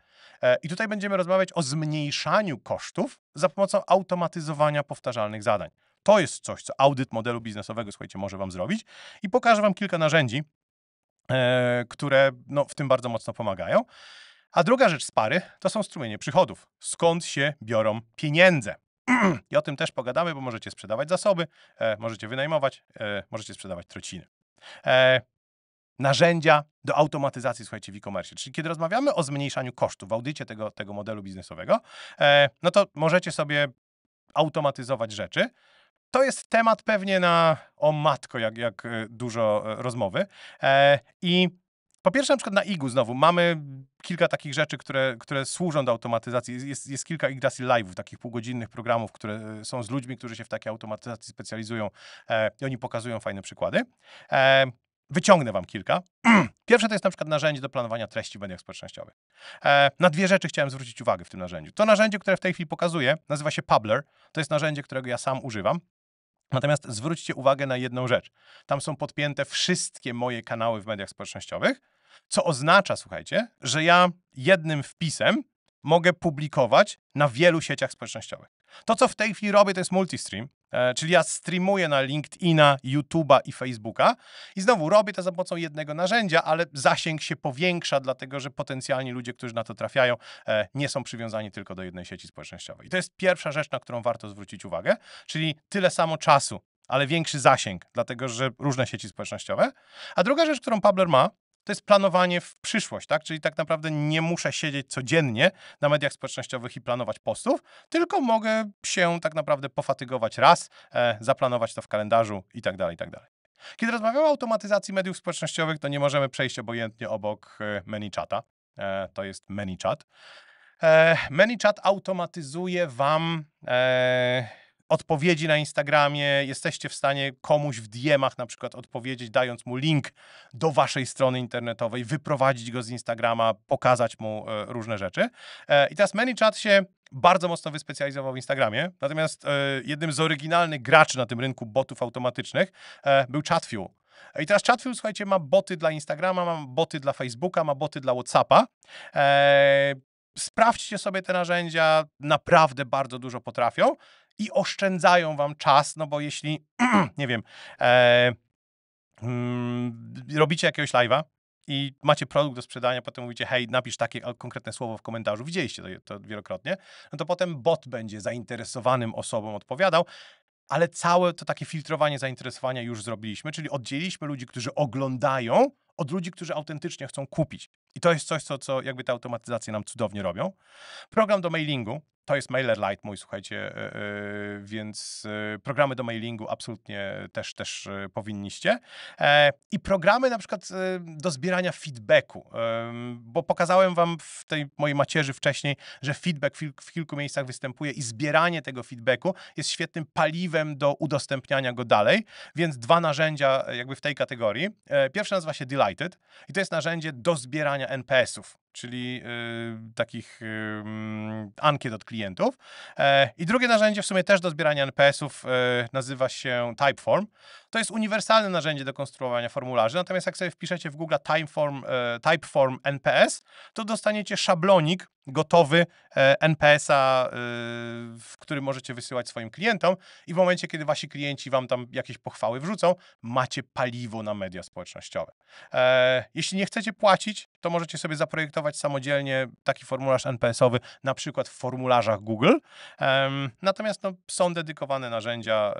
E, I tutaj będziemy rozmawiać o zmniejszaniu kosztów za pomocą automatyzowania powtarzalnych zadań. To jest coś, co audyt modelu biznesowego, słuchajcie, może Wam zrobić. I pokażę Wam kilka narzędzi, e, które no, w tym bardzo mocno pomagają. A druga rzecz z pary to są strumienie przychodów. Skąd się biorą pieniądze? I o tym też pogadamy, bo możecie sprzedawać zasoby, e, możecie wynajmować, możecie sprzedawać trociny narzędzia do automatyzacji, słuchajcie, w e-commerce. Czyli kiedy rozmawiamy o zmniejszaniu kosztów w audycie tego, tego modelu biznesowego, e, no to możecie sobie automatyzować rzeczy. To jest temat pewnie na o matko, jak, jak e, dużo e, rozmowy. E, I po pierwsze, na przykład na IGU znowu mamy kilka takich rzeczy, które, które służą do automatyzacji. Jest, jest kilka Yggdrasil Live'ów, takich półgodzinnych programów, które e, są z ludźmi, którzy się w takiej automatyzacji specjalizują e, i oni pokazują fajne przykłady. E, Wyciągnę wam kilka. Pierwsze to jest na przykład narzędzie do planowania treści w mediach społecznościowych. E, na dwie rzeczy chciałem zwrócić uwagę w tym narzędziu. To narzędzie, które w tej chwili pokazuję, nazywa się Publer. To jest narzędzie, którego ja sam używam. Natomiast zwróćcie uwagę na jedną rzecz. Tam są podpięte wszystkie moje kanały w mediach społecznościowych, co oznacza, słuchajcie, że ja jednym wpisem mogę publikować na wielu sieciach społecznościowych. To, co w tej chwili robię, to jest multistream, E, czyli ja streamuję na LinkedIna, YouTube'a i Facebooka i znowu robię to za pomocą jednego narzędzia, ale zasięg się powiększa, dlatego że potencjalni ludzie, którzy na to trafiają, e, nie są przywiązani tylko do jednej sieci społecznościowej. I to jest pierwsza rzecz, na którą warto zwrócić uwagę, czyli tyle samo czasu, ale większy zasięg, dlatego że różne sieci społecznościowe. A druga rzecz, którą Pabler ma, to jest planowanie w przyszłość, tak? Czyli tak naprawdę nie muszę siedzieć codziennie na mediach społecznościowych i planować postów, tylko mogę się tak naprawdę pofatygować raz, e, zaplanować to w kalendarzu i tak dalej, i tak dalej. Kiedy rozmawiamy o automatyzacji mediów społecznościowych, to nie możemy przejść obojętnie obok e, ManyChata. E, to jest ManyChat. E, ManyChat automatyzuje Wam e, odpowiedzi na Instagramie, jesteście w stanie komuś w diemach, na przykład odpowiedzieć, dając mu link do waszej strony internetowej, wyprowadzić go z Instagrama, pokazać mu e, różne rzeczy. E, I teraz ManyChat się bardzo mocno wyspecjalizował w Instagramie. Natomiast e, jednym z oryginalnych graczy na tym rynku botów automatycznych był ChatFuel. I teraz ChatFuel, słuchajcie, ma boty dla Instagrama, ma boty dla Facebooka, ma boty dla WhatsAppa. sprawdźcie sobie te narzędzia, naprawdę bardzo dużo potrafią i oszczędzają wam czas, no bo jeśli, nie wiem, e, mm, robicie jakiegoś live'a, i macie produkt do sprzedania, potem mówicie, hej, napisz takie konkretne słowo w komentarzu, widzieliście to, to, wielokrotnie, no to potem bot będzie zainteresowanym osobom odpowiadał, ale całe to takie filtrowanie zainteresowania już zrobiliśmy, czyli oddzieliliśmy ludzi, którzy oglądają, od ludzi, którzy autentycznie chcą kupić. I to jest coś, co, co jakby te automatyzacje nam cudownie robią. Program do mailingu, to jest Mailer Lite, mój, słuchajcie, e, e, więc e, programy do mailingu absolutnie też, też powinniście. I programy na przykład do zbierania feedbacku, bo pokazałem wam w tej mojej macierzy wcześniej, że feedback w kilku miejscach występuje i zbieranie tego feedbacku jest świetnym paliwem do udostępniania go dalej, więc dwa narzędzia jakby w tej kategorii. Pierwsze nazywa się Delighted i to jest narzędzie do zbierania NPS-ów czyli y, takich y, mm, ankiet od klientów. E, I drugie narzędzie w sumie też do zbierania NPS-ów y, nazywa się Typeform to jest uniwersalne narzędzie do konstruowania formularzy. Natomiast jak sobie wpiszecie w Google Typeform, e, form NPS, to dostaniecie szablonik gotowy e, NPS-a, e, w który możecie wysyłać swoim klientom i w momencie, kiedy wasi klienci wam tam jakieś pochwały wrzucą, macie paliwo na media społecznościowe. Jeśli nie chcecie płacić, to możecie sobie zaprojektować samodzielnie taki formularz NPS-owy, na przykład w formularzach Google. Natomiast no, są dedykowane narzędzia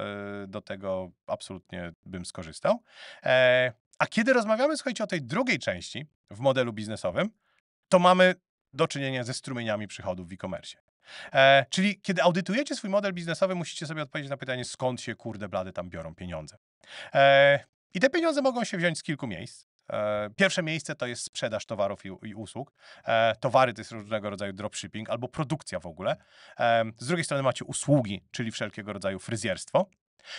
do tego absolutnie bym skorzystał. E, a kiedy rozmawiamy, słuchajcie, o tej drugiej części w modelu biznesowym, to mamy do czynienia ze strumieniami przychodów w e-commerce. E, czyli kiedy audytujecie swój model biznesowy, musicie sobie odpowiedzieć na pytanie, skąd się kurde blady tam biorą pieniądze. E, I te pieniądze mogą się wziąć z kilku miejsc. pierwsze miejsce to jest sprzedaż towarów i, i usług. towary to jest różnego rodzaju dropshipping albo produkcja w ogóle. z drugiej strony macie usługi, czyli wszelkiego rodzaju fryzjerstwo.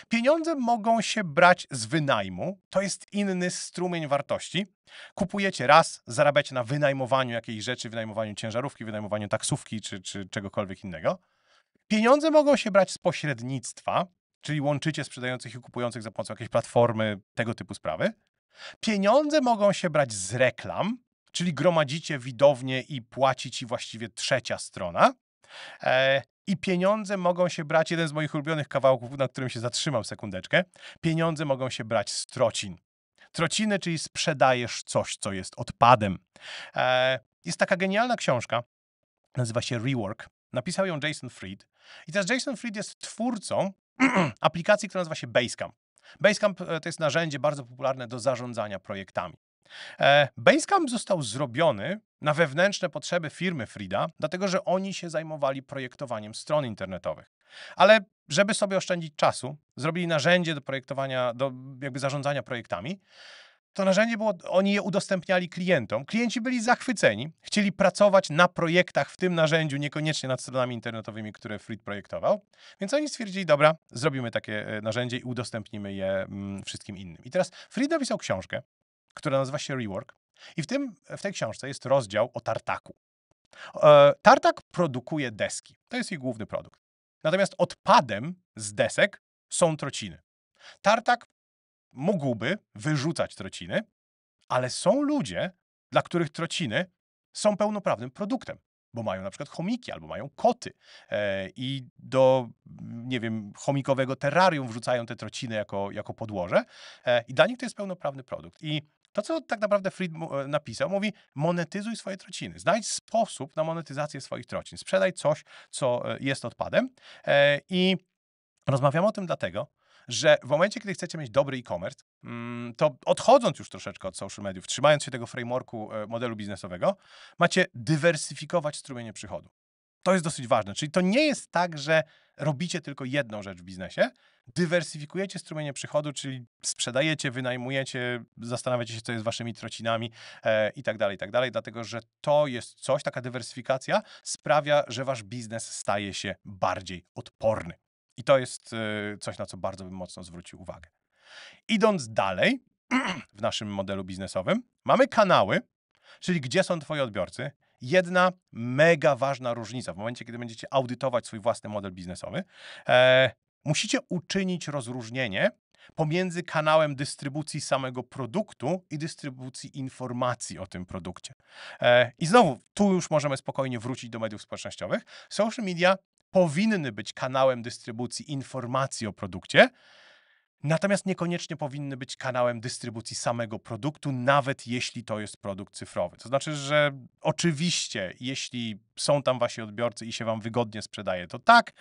Pieniądze mogą się brać z wynajmu, to jest inny strumień wartości. Kupujecie raz, zarabiacie na wynajmowaniu jakiejś rzeczy, wynajmowaniu ciężarówki, wynajmowaniu taksówki czy, czy czegokolwiek innego. Pieniądze mogą się brać z pośrednictwa, czyli łączycie sprzedających i kupujących za pomocą jakiejś platformy, tego typu sprawy. Pieniądze mogą się brać z reklam, czyli gromadzicie widownię i płaci ci właściwie trzecia strona. E, i pieniądze mogą się brać, jeden z moich ulubionych kawałków, na którym się zatrzymam sekundeczkę, pieniądze mogą się brać z trocin. Trociny, czyli sprzedajesz coś, co jest odpadem. E, jest taka genialna książka, nazywa się Rework. Napisał ją Jason Fried. I teraz Jason Fried jest twórcą aplikacji, która nazywa się Basecamp. Basecamp e, to jest narzędzie bardzo popularne do zarządzania projektami. E, Basecamp został zrobiony na wewnętrzne potrzeby firmy Frida, dlatego że oni się zajmowali projektowaniem stron internetowych. Ale żeby sobie oszczędzić czasu, zrobili narzędzie do projektowania, do jakby zarządzania projektami. To narzędzie było, oni je udostępniali klientom. Klienci byli zachwyceni, chcieli pracować na projektach w tym narzędziu, niekoniecznie nad stronami internetowymi, które Frid projektował. Więc oni stwierdzili, dobra, zrobimy takie e, narzędzie i udostępnimy je mm, wszystkim innym. I teraz Frit napisał książkę, która nazywa się Rework. I w, tym, w tej książce jest rozdział o tartaku. E, tartak produkuje deski. To jest jej główny produkt. Natomiast odpadem z desek są trociny. Tartak mógłby wyrzucać trociny, ale są ludzie, dla których trociny są pełnoprawnym produktem, bo mają na przykład chomiki albo mają koty e, i do, nie wiem, chomikowego terrarium wrzucają te trociny jako, jako podłoże e, i dla nich to jest pełnoprawny produkt. I to, co tak naprawdę Fried e, napisał, mówi: monetyzuj swoje trociny. Znajdź sposób na monetyzację swoich trocin. Sprzedaj coś, co e, jest odpadem. E, I rozmawiamy o tym dlatego, że w momencie, kiedy chcecie mieć dobry e-commerce, mm, to odchodząc już troszeczkę od social mediów, trzymając się tego frameworku modelu biznesowego, macie dywersyfikować strumienie przychodu. To jest dosyć ważne. Czyli to nie jest tak, że robicie tylko jedną rzecz w biznesie. Dywersyfikujecie strumienie przychodu, czyli sprzedajecie, wynajmujecie, zastanawiacie się, co jest waszymi trocinami e, i tak dalej, i tak dalej, dlatego że to jest coś, taka dywersyfikacja sprawia, że wasz biznes staje się bardziej odporny. I to jest e, coś, na co bardzo bym mocno zwrócił uwagę. Idąc dalej w naszym modelu biznesowym, mamy kanały, czyli gdzie są twoi odbiorcy, jedna mega ważna różnica w momencie, kiedy będziecie audytować swój własny model biznesowy. E, musicie uczynić rozróżnienie pomiędzy kanałem dystrybucji samego produktu i dystrybucji informacji o tym produkcie. E, I znowu, tu już możemy spokojnie wrócić do mediów społecznościowych. Social media powinny być kanałem dystrybucji informacji o produkcie, Natomiast niekoniecznie powinny być kanałem dystrybucji samego produktu, nawet jeśli to jest produkt cyfrowy. To znaczy, że oczywiście, jeśli są tam wasi odbiorcy i się wam wygodnie sprzedaje, to tak,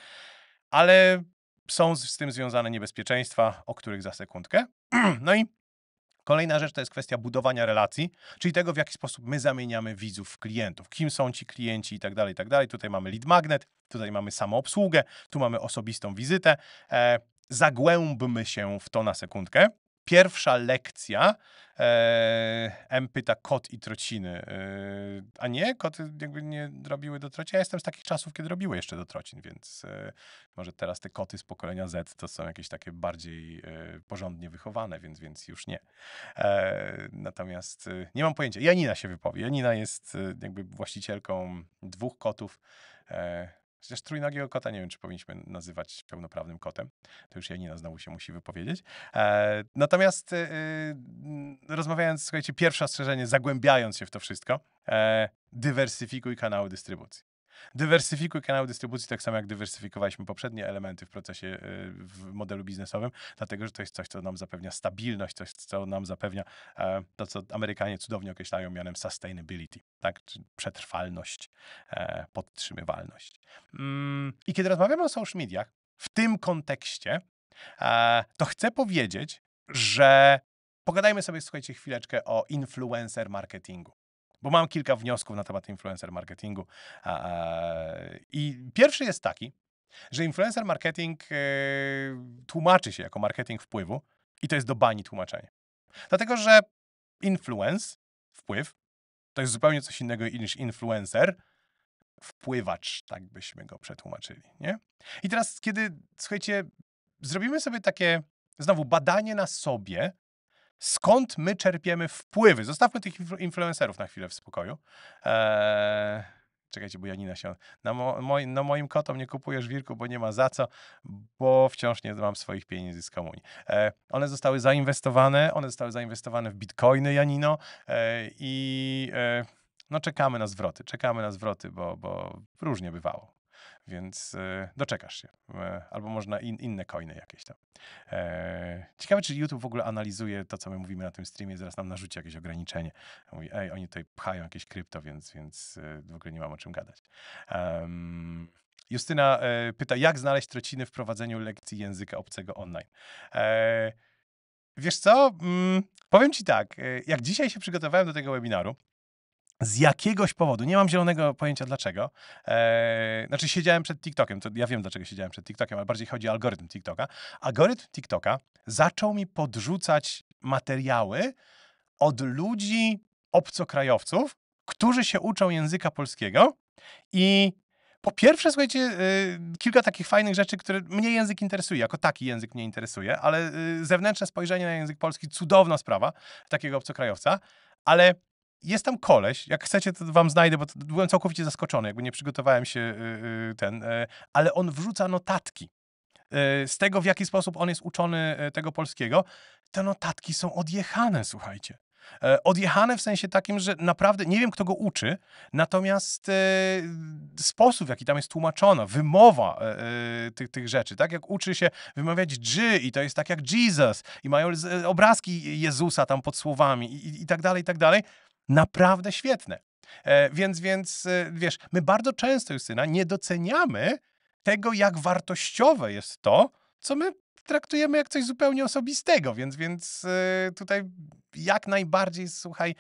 ale są z tym związane niebezpieczeństwa, o których za sekundkę. No i Kolejna rzecz to jest kwestia budowania relacji, czyli tego, w jaki sposób my zamieniamy widzów w klientów, kim są ci klienci i tak dalej, i tak dalej. Tutaj mamy lead magnet, tutaj mamy samoobsługę, tu mamy osobistą wizytę. E, Zagłębmy się w to na sekundkę. Pierwsza lekcja e, M pyta kot i trociny. E, a nie, koty jakby nie robiły do trociny. Ja jestem z takich czasów, kiedy robiły jeszcze do trocin, więc e, może teraz te koty z pokolenia Z to są jakieś takie bardziej e, porządnie wychowane, więc, więc już nie. E, natomiast e, nie mam pojęcia. Janina się wypowie. Janina jest jakby właścicielką dwóch kotów Chociaż trójnogiego kota nie wiem, czy powinniśmy nazywać pełnoprawnym kotem. To już Janina znowu się musi wypowiedzieć. E, natomiast e, rozmawiając, słuchajcie, pierwsze ostrzeżenie, zagłębiając się w to wszystko, e, dywersyfikuj kanały dystrybucji. Dywersyfikuj kanały dystrybucji tak samo, jak dywersyfikowaliśmy poprzednie elementy w procesie, e, w modelu biznesowym, dlatego, że to jest coś, co nam zapewnia stabilność, coś, co nam zapewnia e, to, co Amerykanie cudownie określają mianem sustainability, tak? przetrwalność, e, podtrzymywalność. Mm, I kiedy rozmawiamy o social mediach, w tym kontekście, to chcę powiedzieć, że pogadajmy sobie, słuchajcie, chwileczkę o influencer marketingu. Bo mam kilka wniosków na temat influencer marketingu. I pierwszy jest taki, że influencer marketing e, tłumaczy się jako marketing wpływu i to jest do bani tłumaczenie. Dlatego, że influence, wpływ, to jest zupełnie coś innego niż influencer, wpływacz, tak byśmy go przetłumaczyli, nie? I teraz, kiedy, słuchajcie, zrobimy sobie takie, znowu, badanie na sobie, skąd my czerpiemy wpływy. Zostawmy tych influencerów na chwilę w spokoju. Eee, czekajcie, bo Janina się... Na, mo, na moim kotom nie kupujesz wirku, bo nie ma za co, bo wciąż nie mam swoich pieniędzy z komunii. Eee, one zostały zainwestowane, one zostały zainwestowane w bitcoiny, Janino, eee, i eee, no czekamy na zwroty, czekamy na zwroty, bo, bo różnie bywało więc e, doczekasz się. E, albo można in, inne coiny jakieś tam. E, ciekawe, czy YouTube w ogóle analizuje to, co my mówimy na tym streamie, zaraz nam narzuci jakieś ograniczenie. Mówi, ej, oni tutaj pchają jakieś krypto, więc, więc w ogóle nie mam o czym gadać. Um, Justyna pyta, jak znaleźć trociny w prowadzeniu lekcji języka obcego online? Wiesz co? Mm, powiem ci tak, jak dzisiaj się przygotowałem do tego webinaru, z jakiegoś powodu, nie mam zielonego pojęcia dlaczego, e, znaczy siedziałem przed TikTokiem, to ja wiem dlaczego siedziałem przed TikTokiem, ale bardziej chodzi o algorytm TikToka. Algorytm TikToka zaczął mi podrzucać materiały od ludzi obcokrajowców, którzy się uczą języka polskiego i po pierwsze, słuchajcie, e, kilka takich fajnych rzeczy, które mnie język interesuje, jako taki język mnie interesuje, ale e, zewnętrzne spojrzenie na język polski, cudowna sprawa takiego obcokrajowca, ale jest tam koleś, jak chcecie, to wam znajdę, bo byłem całkowicie zaskoczony, jakby nie przygotowałem się y, y, ten, e, ale on wrzuca notatki e, z tego, w jaki sposób on jest uczony e, tego polskiego. Te notatki są odjechane, słuchajcie. Odjechane w sensie takim, że naprawdę nie wiem, kto go uczy, natomiast sposób, w jaki tam jest tłumaczona, wymowa tych, tych rzeczy, tak jak uczy się wymawiać G i to jest tak jak Jesus i mają obrazki Jezusa tam pod słowami i, i tak dalej, i tak dalej naprawdę świetne. E, więc, więc e, wiesz, my bardzo często, Justyna, nie doceniamy tego, jak wartościowe jest to, co my traktujemy jak coś zupełnie osobistego, więc, więc e, tutaj jak najbardziej, słuchaj,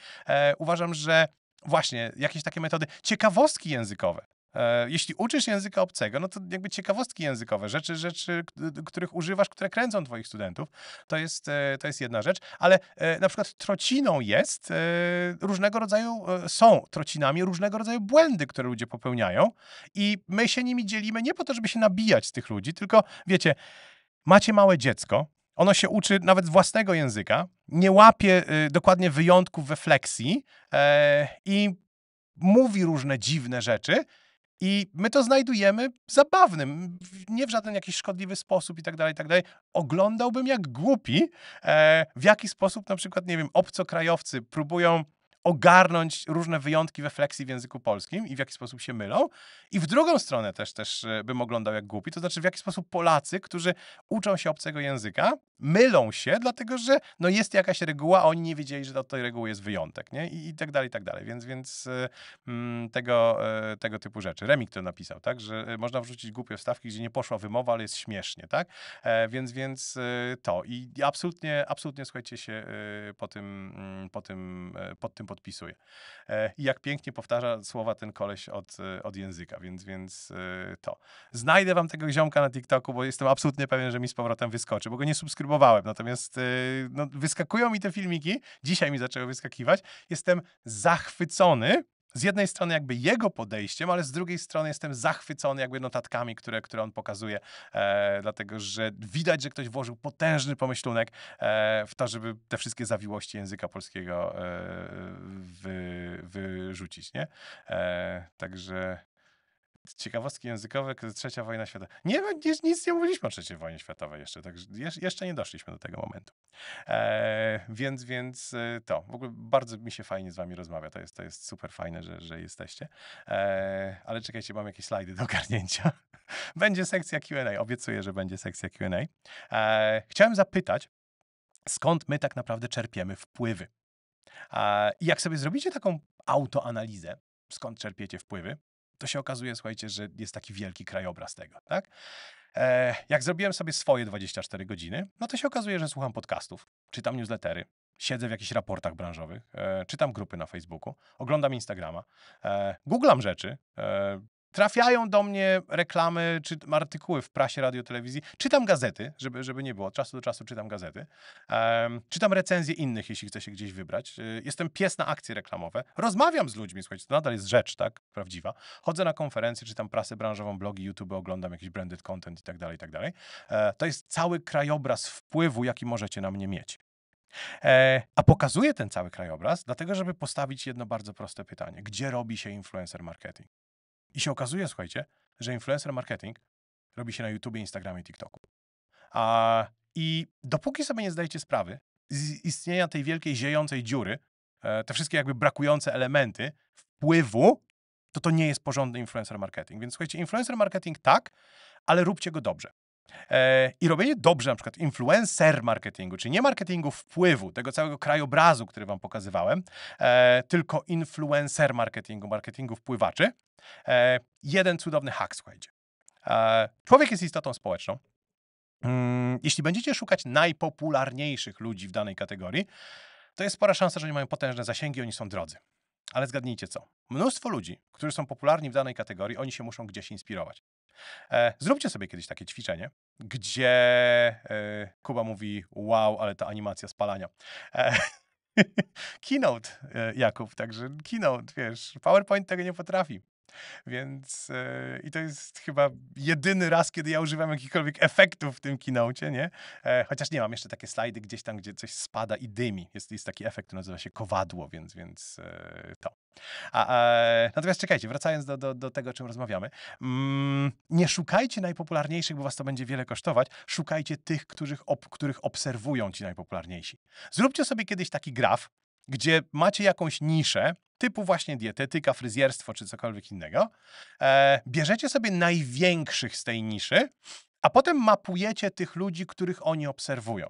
uważam, że właśnie jakieś takie metody, ciekawostki językowe, E, jeśli uczysz języka obcego, no to jakby ciekawostki językowe, rzeczy, rzeczy, których używasz, które kręcą twoich studentów, to jest, e, to jest jedna rzecz, ale e, na przykład trociną jest różnego rodzaju, są trocinami różnego rodzaju błędy, które ludzie popełniają i my się nimi dzielimy nie po to, żeby się nabijać z tych ludzi, tylko wiecie, macie małe dziecko, ono się uczy nawet własnego języka, nie łapie dokładnie wyjątków we fleksji i mówi różne dziwne rzeczy, i my to znajdujemy zabawnym, nie w żaden jakiś szkodliwy sposób i tak dalej, i tak dalej. Oglądałbym jak głupi, e, w jaki sposób na przykład, nie wiem, obcokrajowcy próbują ogarnąć różne wyjątki we fleksji w języku polskim i w jaki sposób się mylą. I w drugą stronę też, też e, bym oglądał jak głupi, to znaczy w jaki sposób Polacy, którzy uczą się obcego języka, mylą się, dlatego że no jest jakaś reguła, a oni nie wiedzieli, że do tej reguły jest wyjątek, nie? I, i tak dalej, i tak dalej. Więc, więc e, mm, tego, e, tego typu rzeczy. Remik to napisał, tak? Że można wrzucić głupie wstawki, gdzie nie poszła wymowa, ale jest śmiesznie, tak? E, więc, więc to. I absolutnie, absolutnie słuchajcie się po tym, mm, po tym, pod tym pod podpisuje. E, I jak pięknie powtarza słowa ten koleś od, e, od języka, więc, więc e, to. Znajdę wam tego ziomka na TikToku, bo jestem absolutnie pewien, że mi z powrotem wyskoczy, bo go nie subskrybowałem. Natomiast no, wyskakują mi te filmiki, dzisiaj mi zaczęły wyskakiwać. Jestem zachwycony z jednej strony jakby jego podejściem, ale z drugiej strony jestem zachwycony jakby notatkami, które, które on pokazuje, e, dlatego że widać, że ktoś włożył potężny pomyślunek e, w to, żeby te wszystkie zawiłości języka polskiego e, wy, wyrzucić, nie? E, także ciekawostki językowe, trzecia wojna światowa. Nie, no, nic, nic nie mówiliśmy o trzeciej wojnie światowej jeszcze, także jeszcze nie doszliśmy do tego momentu. E, więc, więc e, to, w ogóle bardzo mi się fajnie z wami rozmawia, to jest, to jest super fajne, że, że jesteście. E, ale czekajcie, mam jakieś slajdy do ogarnięcia. Będzie sekcja Q&A, obiecuję, że będzie sekcja Q&A. E, chciałem zapytać, skąd my tak naprawdę czerpiemy wpływy? I jak sobie zrobicie taką autoanalizę, skąd czerpiecie wpływy, to się okazuje, słuchajcie, że jest taki wielki krajobraz tego, tak? E, jak zrobiłem sobie swoje 24 godziny, no to się okazuje, że słucham podcastów, czytam newslettery, siedzę w jakichś raportach branżowych, e, czytam grupy na Facebooku, oglądam Instagrama, e, googlam rzeczy, trafiają do mnie reklamy czy artykuły w prasie, radio, telewizji. Czytam gazety, żeby, żeby nie było. Od czasu do czasu czytam gazety. Um, czytam recenzje innych, jeśli chcę się gdzieś wybrać. Y, jestem pies na akcje reklamowe. Rozmawiam z ludźmi, słuchajcie, to nadal jest rzecz, tak? Prawdziwa. Chodzę na konferencje, czytam prasę branżową, blogi, YouTube, oglądam jakiś branded content i tak dalej, i tak dalej. E, to jest cały krajobraz wpływu, jaki możecie na mnie mieć. E, a pokazuje ten cały krajobraz, dlatego żeby postawić jedno bardzo proste pytanie. Gdzie robi się influencer marketing? I się okazuje, słuchajcie, że influencer marketing robi się na YouTubie, Instagramie i TikToku. A, I dopóki sobie nie zdajecie sprawy z istnienia tej wielkiej ziejącej dziury, e, te wszystkie jakby brakujące elementy wpływu, to to nie jest porządny influencer marketing. Więc słuchajcie, influencer marketing tak, ale róbcie go dobrze. E, I robienie dobrze, na przykład influencer marketingu, czyli nie marketingu wpływu, tego całego krajobrazu, który Wam pokazywałem, e, tylko influencer marketingu, marketingu wpływaczy. E, jeden cudowny hack, słuchajcie. człowiek jest istotą społeczną. Mm, jeśli będziecie szukać najpopularniejszych ludzi w danej kategorii, to jest spora szansa, że oni mają potężne zasięgi, oni są drodzy. Ale zgadnijcie co? Mnóstwo ludzi, którzy są popularni w danej kategorii, oni się muszą gdzieś inspirować. E, zróbcie sobie kiedyś takie ćwiczenie, gdzie e, Kuba mówi: Wow, ale ta animacja spalania. E, keynote, Jakub, także keynote, wiesz, PowerPoint tego nie potrafi. Więc e, i to jest chyba jedyny raz, kiedy ja używam jakichkolwiek efektów w tym kinaucie, nie? E, chociaż nie mam jeszcze takie slajdy gdzieś tam, gdzie coś spada i dymi. Jest, jest taki efekt, który nazywa się kowadło, więc, więc e, to. A, a, natomiast czekajcie, wracając do, do, do tego, o czym rozmawiamy. Mm, nie szukajcie najpopularniejszych, bo was to będzie wiele kosztować. Szukajcie tych, których, ob, których obserwują ci najpopularniejsi. Zróbcie sobie kiedyś taki graf, gdzie macie jakąś niszę, typu właśnie dietetyka, fryzjerstwo czy cokolwiek innego, e, bierzecie sobie największych z tej niszy, a potem mapujecie tych ludzi, których oni obserwują.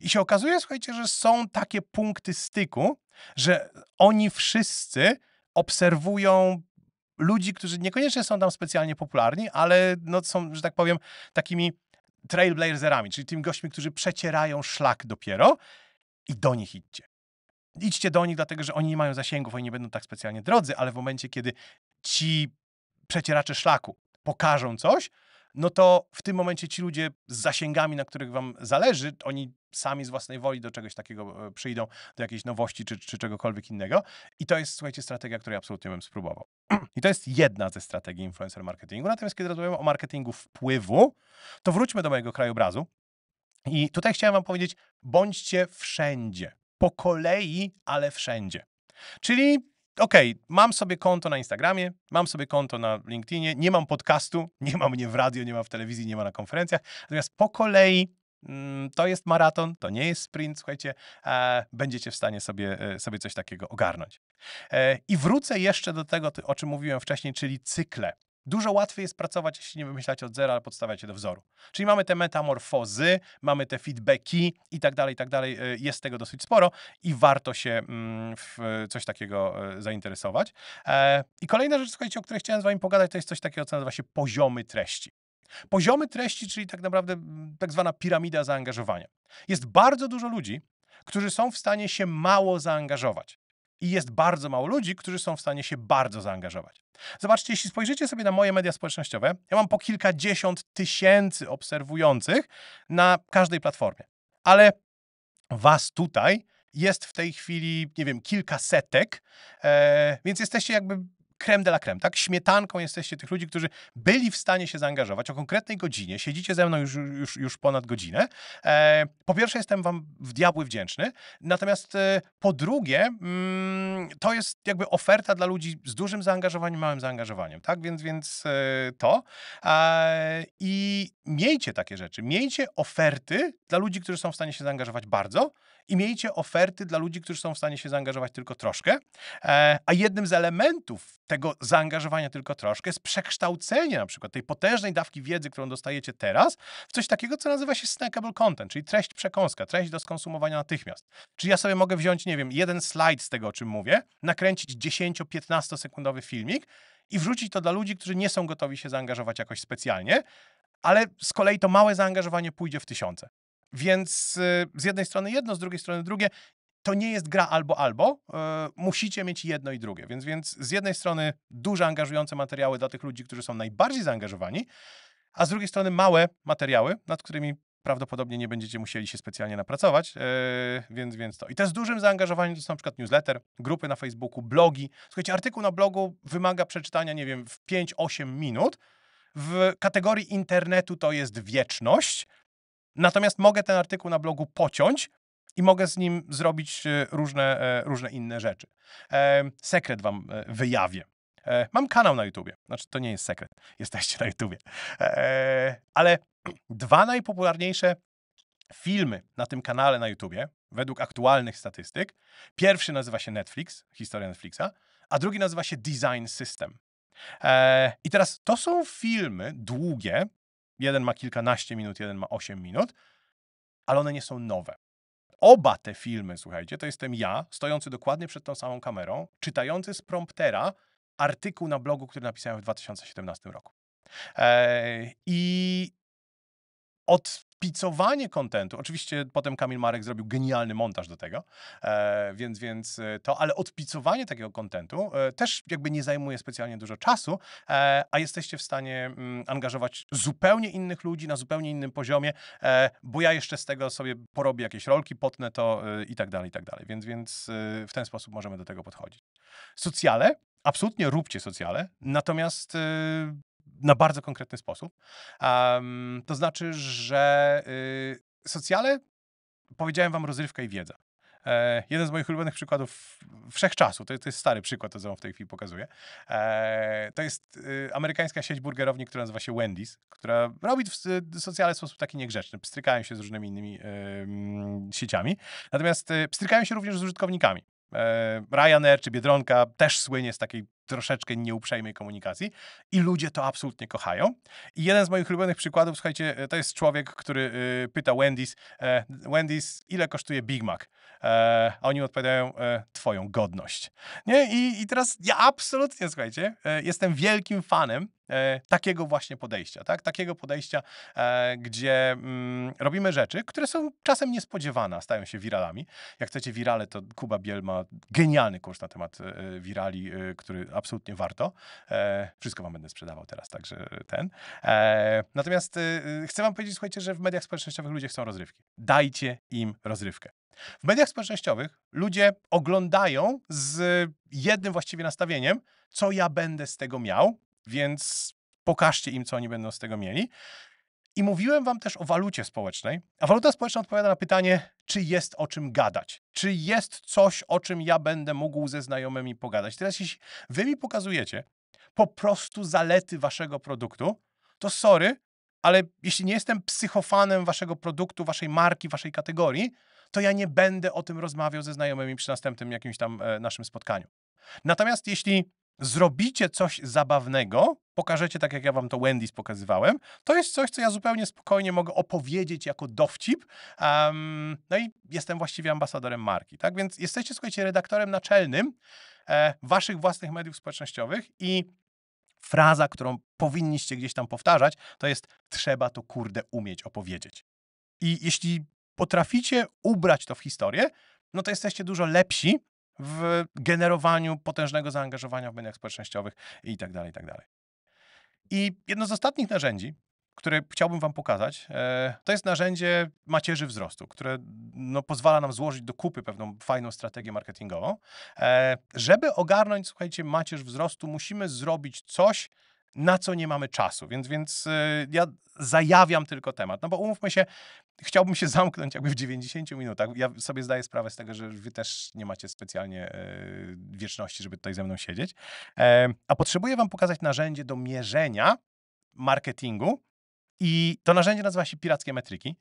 I się okazuje, słuchajcie, że są takie punkty styku, że oni wszyscy obserwują ludzi, którzy niekoniecznie są tam specjalnie popularni, ale no są, że tak powiem, takimi trailblazerami, czyli tymi gośćmi, którzy przecierają szlak dopiero i do nich idźcie idźcie do nich, dlatego że oni nie mają zasięgów, oni nie będą tak specjalnie drodzy, ale w momencie, kiedy ci przecieracze szlaku pokażą coś, no to w tym momencie ci ludzie z zasięgami, na których wam zależy, oni sami z własnej woli do czegoś takiego e, przyjdą, do jakiejś nowości czy, czy czegokolwiek innego. I to jest, słuchajcie, strategia, której absolutnie bym spróbował. I to jest jedna ze strategii influencer marketingu. Natomiast kiedy rozmawiamy o marketingu wpływu, to wróćmy do mojego krajobrazu. I tutaj chciałem wam powiedzieć, bądźcie wszędzie po kolei, ale wszędzie. Czyli okej, okay, mam sobie konto na Instagramie, mam sobie konto na LinkedInie, nie mam podcastu, nie mam mnie w radio, nie ma w telewizji, nie ma na konferencjach, natomiast po kolei mm, to jest maraton, to nie jest sprint, słuchajcie, e, będziecie w stanie sobie, e, sobie coś takiego ogarnąć. E, I wrócę jeszcze do tego, o czym mówiłem wcześniej, czyli cykle. Dużo łatwiej jest pracować, jeśli nie wymyślacie od zera, ale podstawiacie do wzoru. Czyli mamy te metamorfozy, mamy te feedbacki i tak dalej, i tak dalej. Y, jest tego dosyć sporo i warto się mm, w coś takiego y, zainteresować. E, I kolejna rzecz, słuchajcie, o której chciałem z wami pogadać, to jest coś takiego, co nazywa się poziomy treści. Poziomy treści, czyli tak naprawdę mm, tak zwana piramida zaangażowania. Jest bardzo dużo ludzi, którzy są w stanie się mało zaangażować. I jest bardzo mało ludzi, którzy są w stanie się bardzo zaangażować. Zobaczcie, jeśli spojrzycie sobie na moje media społecznościowe, ja mam po kilkadziesiąt tysięcy obserwujących na każdej platformie. Ale was tutaj jest w tej chwili, nie wiem, kilka setek, e, więc jesteście jakby Krem de la creme, tak? Śmietanką jesteście tych ludzi, którzy byli w stanie się zaangażować o konkretnej godzinie. Siedzicie ze mną już, już, już ponad godzinę. E, po pierwsze, jestem wam w diabły wdzięczny. Natomiast e, po drugie, mm, to jest jakby oferta dla ludzi z dużym zaangażowaniem, małym zaangażowaniem, tak? Więc, więc e, to. E, I miejcie takie rzeczy. Miejcie oferty dla ludzi, którzy są w stanie się zaangażować bardzo, i miejcie oferty dla ludzi, którzy są w stanie się zaangażować tylko troszkę. E, a jednym z elementów tego zaangażowania tylko troszkę jest przekształcenie na przykład tej potężnej dawki wiedzy, którą dostajecie teraz, w coś takiego, co nazywa się snackable content, czyli treść przekąska, treść do skonsumowania natychmiast. Czyli ja sobie mogę wziąć, nie wiem, jeden slajd z tego, o czym mówię, nakręcić 10-15 sekundowy filmik i wrzucić to dla ludzi, którzy nie są gotowi się zaangażować jakoś specjalnie, ale z kolei to małe zaangażowanie pójdzie w tysiące. Więc y, z jednej strony jedno, z drugiej strony drugie. To nie jest gra albo albo. Y, musicie mieć jedno i drugie. Więc, więc z jednej strony duże angażujące materiały dla tych ludzi, którzy są najbardziej zaangażowani, a z drugiej strony małe materiały, nad którymi prawdopodobnie nie będziecie musieli się specjalnie napracować, y, więc, więc to. I te z dużym zaangażowaniem to są na przykład newsletter, grupy na Facebooku, blogi. Słuchajcie, artykuł na blogu wymaga przeczytania, nie wiem, w 5-8 minut. W kategorii internetu to jest wieczność, Natomiast mogę ten artykuł na blogu pociąć i mogę z nim zrobić e, różne, e, różne inne rzeczy. E, sekret wam wyjawię. Mam kanał na YouTubie. Znaczy, to nie jest sekret. Jesteście na YouTubie. Ale dwa najpopularniejsze filmy na tym kanale na YouTubie, według aktualnych statystyk, pierwszy nazywa się Netflix, historia Netflixa, a drugi nazywa się Design System. I teraz to są filmy długie, Jeden ma kilkanaście minut, jeden ma osiem minut, ale one nie są nowe. Oba te filmy, słuchajcie, to jestem ja, stojący dokładnie przed tą samą kamerą, czytający z promptera artykuł na blogu, który napisałem w 2017 roku. Eee, I od szkicowanie kontentu, oczywiście potem Kamil Marek zrobił genialny montaż do tego, e, więc, więc e, to, ale odpicowanie takiego kontentu e, też jakby nie zajmuje specjalnie dużo czasu, e, a jesteście w stanie m, mm, angażować zupełnie innych ludzi na zupełnie innym poziomie, e, bo ja jeszcze z tego sobie porobię jakieś rolki, potnę to e, i tak dalej, i tak dalej. Więc, więc w ten sposób możemy do tego podchodzić. Socjale absolutnie róbcie socjale, natomiast na bardzo konkretny sposób. Um, to znaczy, że y, socjale, powiedziałem wam rozrywka i wiedza. E, jeden z moich ulubionych przykładów wszechczasu, to, to jest stary przykład, to co on w tej chwili pokazuję. E, to jest y, amerykańska sieć burgerowni, która nazywa się Wendy's, która robi w, y, socjale w sposób taki niegrzeczny. Pstrykają się z różnymi innymi sieciami. Natomiast y, pstrykają się również z użytkownikami. E, Ryanair czy Biedronka też słynie z takiej troszeczkę nieuprzejmej komunikacji i ludzie to absolutnie kochają. I jeden z moich ulubionych przykładów, słuchajcie, e, to jest człowiek, który y, pyta Wendy's, e, Wendy's, ile kosztuje Big Mac? E, a oni odpowiadają, e, twoją godność. Nie? I, I teraz ja absolutnie, słuchajcie, e, jestem wielkim fanem E, takiego właśnie podejścia, tak? Takiego podejścia, e, gdzie mm, robimy rzeczy, które są czasem niespodziewane, stają się wiralami. Jak chcecie wirale, to Kuba Biel ma genialny kurs na temat e, wirali, który absolutnie warto. E, wszystko wam będę sprzedawał teraz, także ten. E, natomiast y, y, chcę wam powiedzieć, słuchajcie, że w mediach społecznościowych ludzie chcą rozrywki. Dajcie im rozrywkę. W mediach społecznościowych ludzie oglądają z jednym właściwie nastawieniem, co ja będę z tego miał, więc pokażcie im, co oni będą z tego mieli. I mówiłem wam też o walucie społecznej, a waluta społeczna odpowiada na pytanie, czy jest o czym gadać, czy jest coś, o czym ja będę mógł ze znajomymi pogadać. Teraz, jeśli wy mi pokazujecie po prostu zalety waszego produktu, to sorry, ale jeśli nie jestem psychofanem waszego produktu, waszej marki, waszej kategorii, to ja nie będę o tym rozmawiał ze znajomymi przy następnym jakimś tam e, naszym spotkaniu. Natomiast jeśli zrobicie coś zabawnego, pokażecie tak, jak ja wam to Wendy's pokazywałem, to jest coś, co ja zupełnie spokojnie mogę opowiedzieć jako dowcip. Um, no i jestem właściwie ambasadorem marki, tak? Więc jesteście, słuchajcie, redaktorem naczelnym e, waszych własnych mediów społecznościowych i fraza, którą powinniście gdzieś tam powtarzać, to jest trzeba to kurde umieć opowiedzieć. I jeśli potraficie ubrać to w historię, no to jesteście dużo lepsi w generowaniu potężnego zaangażowania w mediach społecznościowych i tak dalej, i tak dalej. I jedno z ostatnich narzędzi, które chciałbym Wam pokazać, e, to jest narzędzie macierzy wzrostu, które no, pozwala nam złożyć do kupy pewną fajną strategię marketingową. E, żeby ogarnąć, słuchajcie, macierz wzrostu, musimy zrobić coś, na co nie mamy czasu. Więc, więc y, ja zajawiam tylko temat. No bo umówmy się, chciałbym się zamknąć jakby w 90 minutach. Ja sobie zdaję sprawę z tego, że wy też nie macie specjalnie e, wieczności, żeby tutaj ze mną siedzieć. E, a potrzebuję wam pokazać narzędzie do mierzenia marketingu i to narzędzie nazywa się pirackie metryki.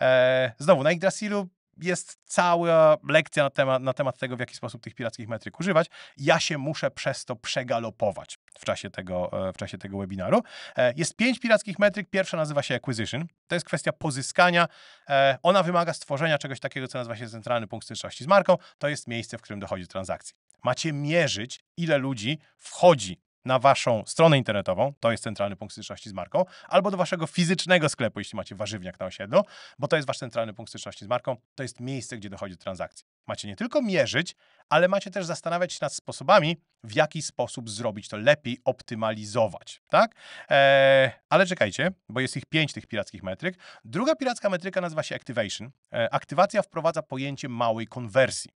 E, znowu, na Yggdrasilu jest cała lekcja na temat, na temat tego, w jaki sposób tych pirackich metryk używać. Ja się muszę przez to przegalopować w czasie tego, e, w czasie tego webinaru. E, jest pięć pirackich metryk. Pierwsza nazywa się acquisition. To jest kwestia pozyskania. E, ona wymaga stworzenia czegoś takiego, co nazywa się centralny punkt styczności z marką. To jest miejsce, w którym dochodzi do transakcji. Macie mierzyć, ile ludzi wchodzi na waszą stronę internetową, to jest centralny punkt styczności z marką, albo do waszego fizycznego sklepu, jeśli macie warzywniak na osiedlu, bo to jest wasz centralny punkt styczności z marką, to jest miejsce, gdzie dochodzi do transakcji. Macie nie tylko mierzyć, ale macie też zastanawiać się nad sposobami, w jaki sposób zrobić to lepiej, optymalizować, tak? Eee, ale czekajcie, bo jest ich pięć tych pirackich metryk. Druga piracka metryka nazywa się activation. Eee, aktywacja wprowadza pojęcie małej konwersji.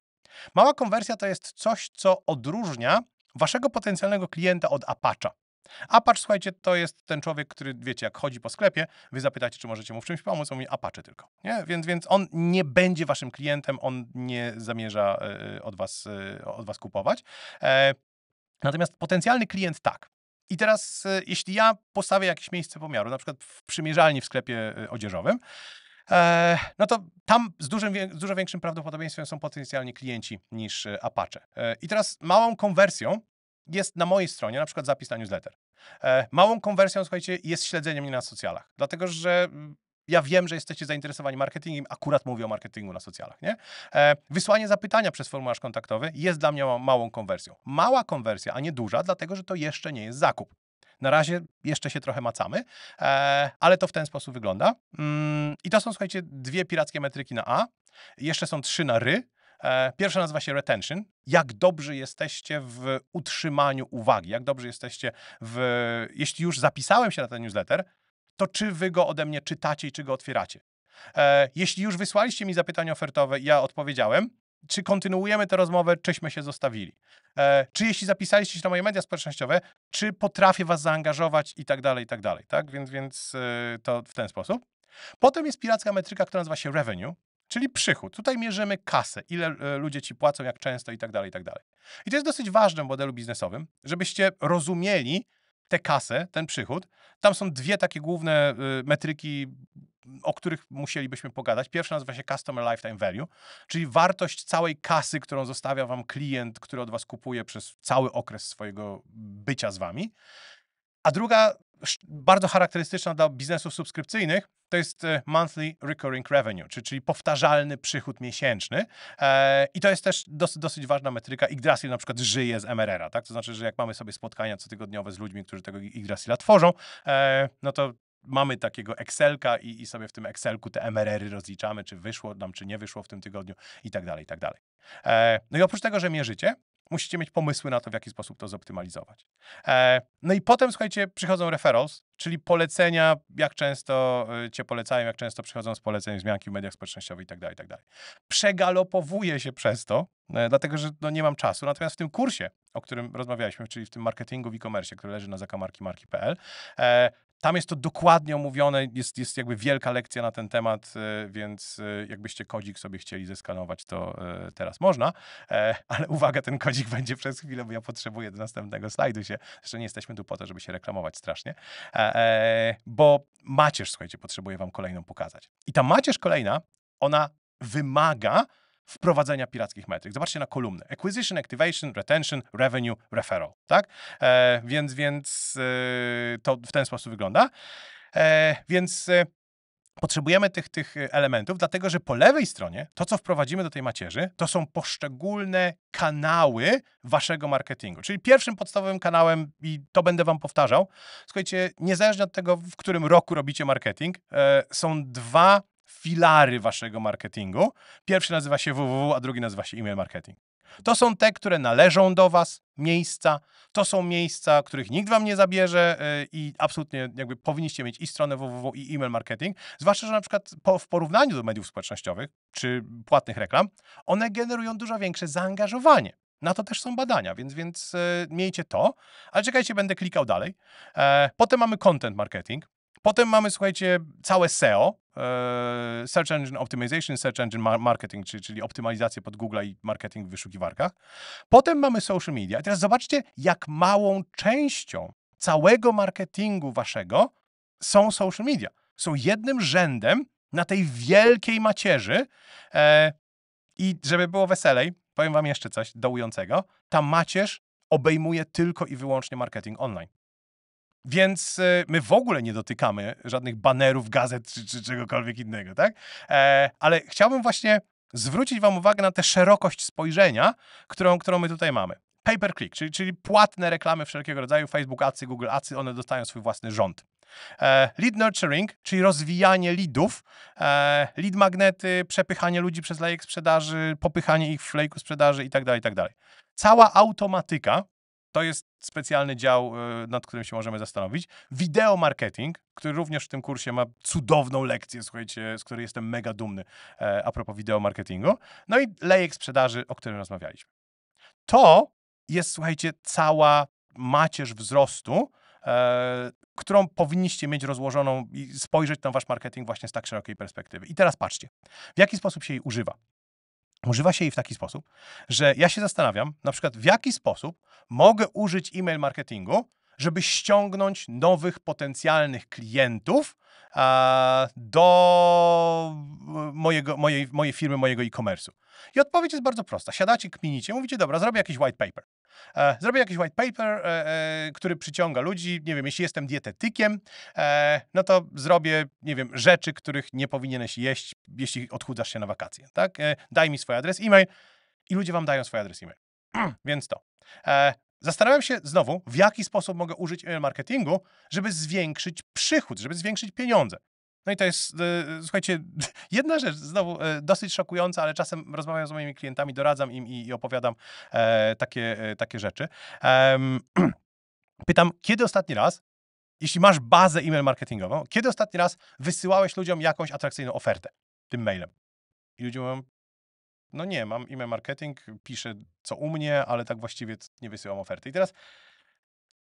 Mała konwersja to jest coś, co odróżnia waszego potencjalnego klienta od Apacza. Apacz, słuchajcie, to jest ten człowiek, który, wiecie, jak chodzi po sklepie, wy zapytacie, czy możecie mu w czymś pomóc, on mówi Apache tylko, nie? Więc, więc on nie będzie waszym klientem, on nie zamierza y, od, was, y, od was kupować. E, natomiast potencjalny klient tak. I teraz, e, jeśli ja postawię jakieś miejsce pomiaru, na przykład w przymierzalni w sklepie odzieżowym, E, no to tam z, dużym, z dużo większym prawdopodobieństwem są potencjalni klienci niż e, Apache. E, I teraz małą konwersją jest na mojej stronie, na przykład zapis na newsletter. Małą konwersją, słuchajcie, jest śledzenie mnie na socjalach, dlatego że mm, ja wiem, że jesteście zainteresowani marketingiem, akurat mówię o marketingu na socjalach, nie? wysłanie zapytania przez formularz kontaktowy jest dla mnie małą konwersją. Mała konwersja, a nie duża, dlatego że to jeszcze nie jest zakup. Na razie jeszcze się trochę macamy, e, ale to w ten sposób wygląda. Mm, I to są, słuchajcie, dwie pirackie metryki na A. Jeszcze są trzy na ry. E, pierwsza nazywa się retention. Jak dobrzy jesteście w utrzymaniu uwagi, jak dobrzy jesteście w. Jeśli już zapisałem się na ten newsletter, to czy wy go ode mnie czytacie i czy go otwieracie? E, jeśli już wysłaliście mi zapytanie ofertowe i ja odpowiedziałem, czy kontynuujemy tę rozmowę, czyśmy się zostawili. E, czy jeśli zapisaliście się na moje media społecznościowe, czy potrafię was zaangażować i tak dalej, i tak dalej, tak? Więc, więc y, to w ten sposób. Potem jest piracka metryka, która nazywa się revenue, czyli przychód. Tutaj mierzymy kasę, ile y, ludzie ci płacą, jak często i tak dalej, i tak dalej. I to jest dosyć ważne w modelu biznesowym, żebyście rozumieli tę kasę, ten przychód. Tam są dwie takie główne y, metryki o których musielibyśmy pogadać. Pierwsza nazywa się Customer Lifetime Value, czyli wartość całej kasy, którą zostawia wam klient, który od was kupuje przez cały okres swojego bycia z wami. A druga, bardzo charakterystyczna dla biznesów subskrypcyjnych, to jest e, monthly recurring revenue, czyli powtarzalny przychód miesięczny. E, I to jest też dosyć, dosyć ważna metryka. Yggdrasil na przykład żyje z MRR-a, tak? To znaczy, że jak mamy sobie spotkania cotygodniowe z ludźmi, którzy tego Yggdrasila tworzą, e, no to mamy takiego Excelka i, i sobie w tym Excelku te MRR-y rozliczamy, czy wyszło nam, czy nie wyszło w tym tygodniu i tak dalej, i tak dalej. E, no i oprócz tego, że mierzycie, musicie mieć pomysły na to, w jaki sposób to zoptymalizować. E, no i potem, słuchajcie, przychodzą referrals, czyli polecenia, jak często y, cię polecają, jak często przychodzą z poleceń wzmianki w mediach społecznościowych itd., tak itd. Tak Przegalopowuję się przez to, e, dlatego że no, nie mam czasu. Natomiast w tym kursie, o którym rozmawialiśmy, czyli w tym marketingu w e-commerce, który leży na zakamarkimarki.pl, e, tam jest to dokładnie omówione, jest, jest jakby wielka lekcja na ten temat, e, więc e, jakbyście kodzik sobie chcieli zeskanować, to e, teraz można. Ale uwaga, ten kodzik będzie przez chwilę, bo ja potrzebuję do następnego slajdu się. Jeszcze nie jesteśmy tu po to, żeby się reklamować strasznie. Bo macierz, słuchajcie, potrzebuję wam kolejną pokazać. I ta macierz kolejna, ona wymaga, wprowadzenia pirackich metryk. Zobaczcie na kolumnę. Acquisition, Activation, Retention, Revenue, Referral. Tak? E, więc więc e, to w ten sposób wygląda. E, więc e, Potrzebujemy tych, tych elementów, dlatego że po lewej stronie to, co wprowadzimy do tej macierzy, to są poszczególne kanały waszego marketingu. Czyli pierwszym podstawowym kanałem, i to będę wam powtarzał, słuchajcie, niezależnie od tego, w którym roku robicie marketing, e, są dwa filary waszego marketingu. Pierwszy nazywa się www, a drugi nazywa się email marketing. To są te, które należą do was, miejsca. To są miejsca, których nikt wam nie zabierze y, i absolutnie jakby powinniście mieć i stronę www i e-mail marketing. Zwłaszcza, że na przykład po, w porównaniu do mediów społecznościowych czy płatnych reklam, one generują dużo większe zaangażowanie. Na to też są badania, więc, więc y, miejcie to. Ale czekajcie, będę klikał dalej. E, potem mamy content marketing. Potem mamy, słuchajcie, całe SEO, E, search Engine Optimization, Search Engine Marketing, czyli, czyli optymalizację pod Google i marketing w wyszukiwarkach. Potem mamy social media. I teraz zobaczcie, jak małą częścią całego marketingu waszego są social media. Są jednym rzędem na tej wielkiej macierzy. E, I żeby było weselej, powiem wam jeszcze coś dołującego. Ta macierz obejmuje tylko i wyłącznie marketing online. Więc e, my w ogóle nie dotykamy żadnych banerów, gazet czy, czy czegokolwiek innego, tak? E, ale chciałbym właśnie zwrócić Wam uwagę na tę szerokość spojrzenia, którą, którą my tutaj mamy. Pay-per-click, czyli, czyli płatne reklamy wszelkiego rodzaju, Facebook Acy, Google Acy, one dostają swój własny rząd. E, lead nurturing, czyli rozwijanie leadów, e, lead magnety, przepychanie ludzi przez lejek sprzedaży, popychanie ich w lejku sprzedaży itd., tak itd. Tak Cała automatyka, to jest specjalny dział, y, nad którym się możemy zastanowić. Video marketing, który również w tym kursie ma cudowną lekcję, słuchajcie, z której jestem mega dumny e, a propos video marketingu. No i lejek sprzedaży, o którym rozmawialiśmy. To jest, słuchajcie, cała macierz wzrostu, e, którą powinniście mieć rozłożoną i spojrzeć na wasz marketing właśnie z tak szerokiej perspektywy. I teraz patrzcie, w jaki sposób się jej używa. Używa się jej w taki sposób, że ja się zastanawiam, na przykład w jaki sposób mogę użyć e-mail marketingu, żeby ściągnąć nowych potencjalnych klientów do e, mojego, mojej, mojej firmy, mojego e-commerce'u? I odpowiedź jest bardzo prosta. Siadacie, kminicie, mówicie, dobra, zrobię jakiś white paper. E, zrobię jakiś white paper, e, który przyciąga ludzi. Nie wiem, jeśli jestem dietetykiem, no to zrobię, nie wiem, rzeczy, których nie powinieneś jeść, jeśli odchudzasz się na wakacje, tak? daj mi swój adres e-mail i ludzie wam dają swój adres e-mail. Więc to. Zastanawiam się znowu, w jaki sposób mogę użyć email marketingu, żeby zwiększyć przychód, żeby zwiększyć pieniądze. No i to jest, e, słuchajcie, jedna rzecz, znowu e, dosyć szokująca, ale czasem rozmawiam z moimi klientami, doradzam im i, i opowiadam e, takie, e, takie rzeczy. pytam, kiedy ostatni raz, jeśli masz bazę e-mail marketingową, kiedy ostatni raz wysyłałeś ludziom jakąś atrakcyjną ofertę tym mailem? I ludzie mówią, no nie, mam e-mail marketing, piszę co u mnie, ale tak właściwie nie wysyłam oferty. I teraz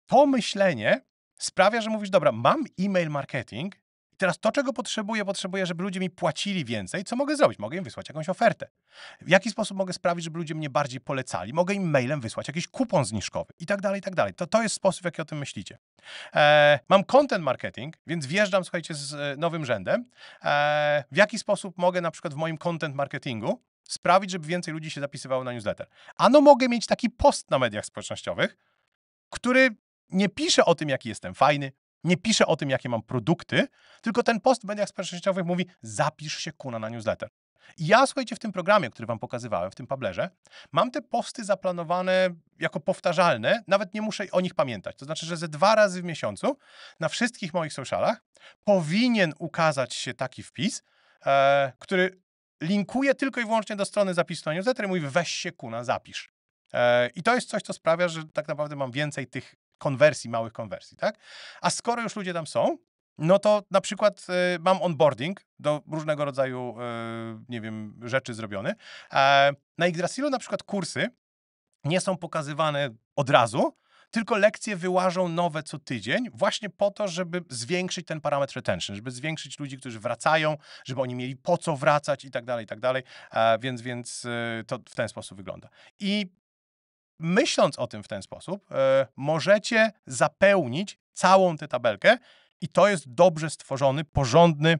to myślenie sprawia, że mówisz, dobra, mam e-mail marketing, i teraz to, czego potrzebuję, potrzebuję, żeby ludzie mi płacili więcej. Co mogę zrobić? Mogę im wysłać jakąś ofertę. W jaki sposób mogę sprawić, żeby ludzie mnie bardziej polecali? Mogę im mailem wysłać jakiś kupon zniżkowy i tak dalej, i tak dalej. To, to jest sposób, w jaki o tym myślicie. E, mam content marketing, więc wjeżdżam, słuchajcie, z e, nowym rzędem. E, w jaki sposób mogę na przykład w moim content marketingu sprawić, żeby więcej ludzi się zapisywało na newsletter. Ano mogę mieć taki post na mediach społecznościowych, który nie pisze o tym, jaki jestem fajny, nie pisze o tym, jakie mam produkty, tylko ten post w mediach społecznościowych mówi: zapisz się kuna na newsletter. I ja, słuchajcie, w tym programie, który wam pokazywałem, w tym Pablerze, mam te posty zaplanowane jako powtarzalne, nawet nie muszę o nich pamiętać. To znaczy, że ze dwa razy w miesiącu na wszystkich moich socialach powinien ukazać się taki wpis, e, który linkuje tylko i wyłącznie do strony zapisz na newsletter i mówi weź się kuna, zapisz. E, I to jest coś, co sprawia, że tak naprawdę mam więcej tych konwersji, małych konwersji, tak? A skoro już ludzie tam są, no to na przykład e, mam onboarding do różnego rodzaju, e, nie wiem, rzeczy zrobiony. na Yggdrasilu na przykład kursy nie są pokazywane od razu, tylko lekcje wyłażą nowe co tydzień, właśnie po to, żeby zwiększyć ten parametr retention, żeby zwiększyć ludzi, którzy wracają, żeby oni mieli po co wracać i tak dalej, i tak dalej. E, więc, więc e, to w ten sposób wygląda. I myśląc o tym w ten sposób, e, możecie zapełnić całą tę tabelkę i to jest dobrze stworzony, porządny,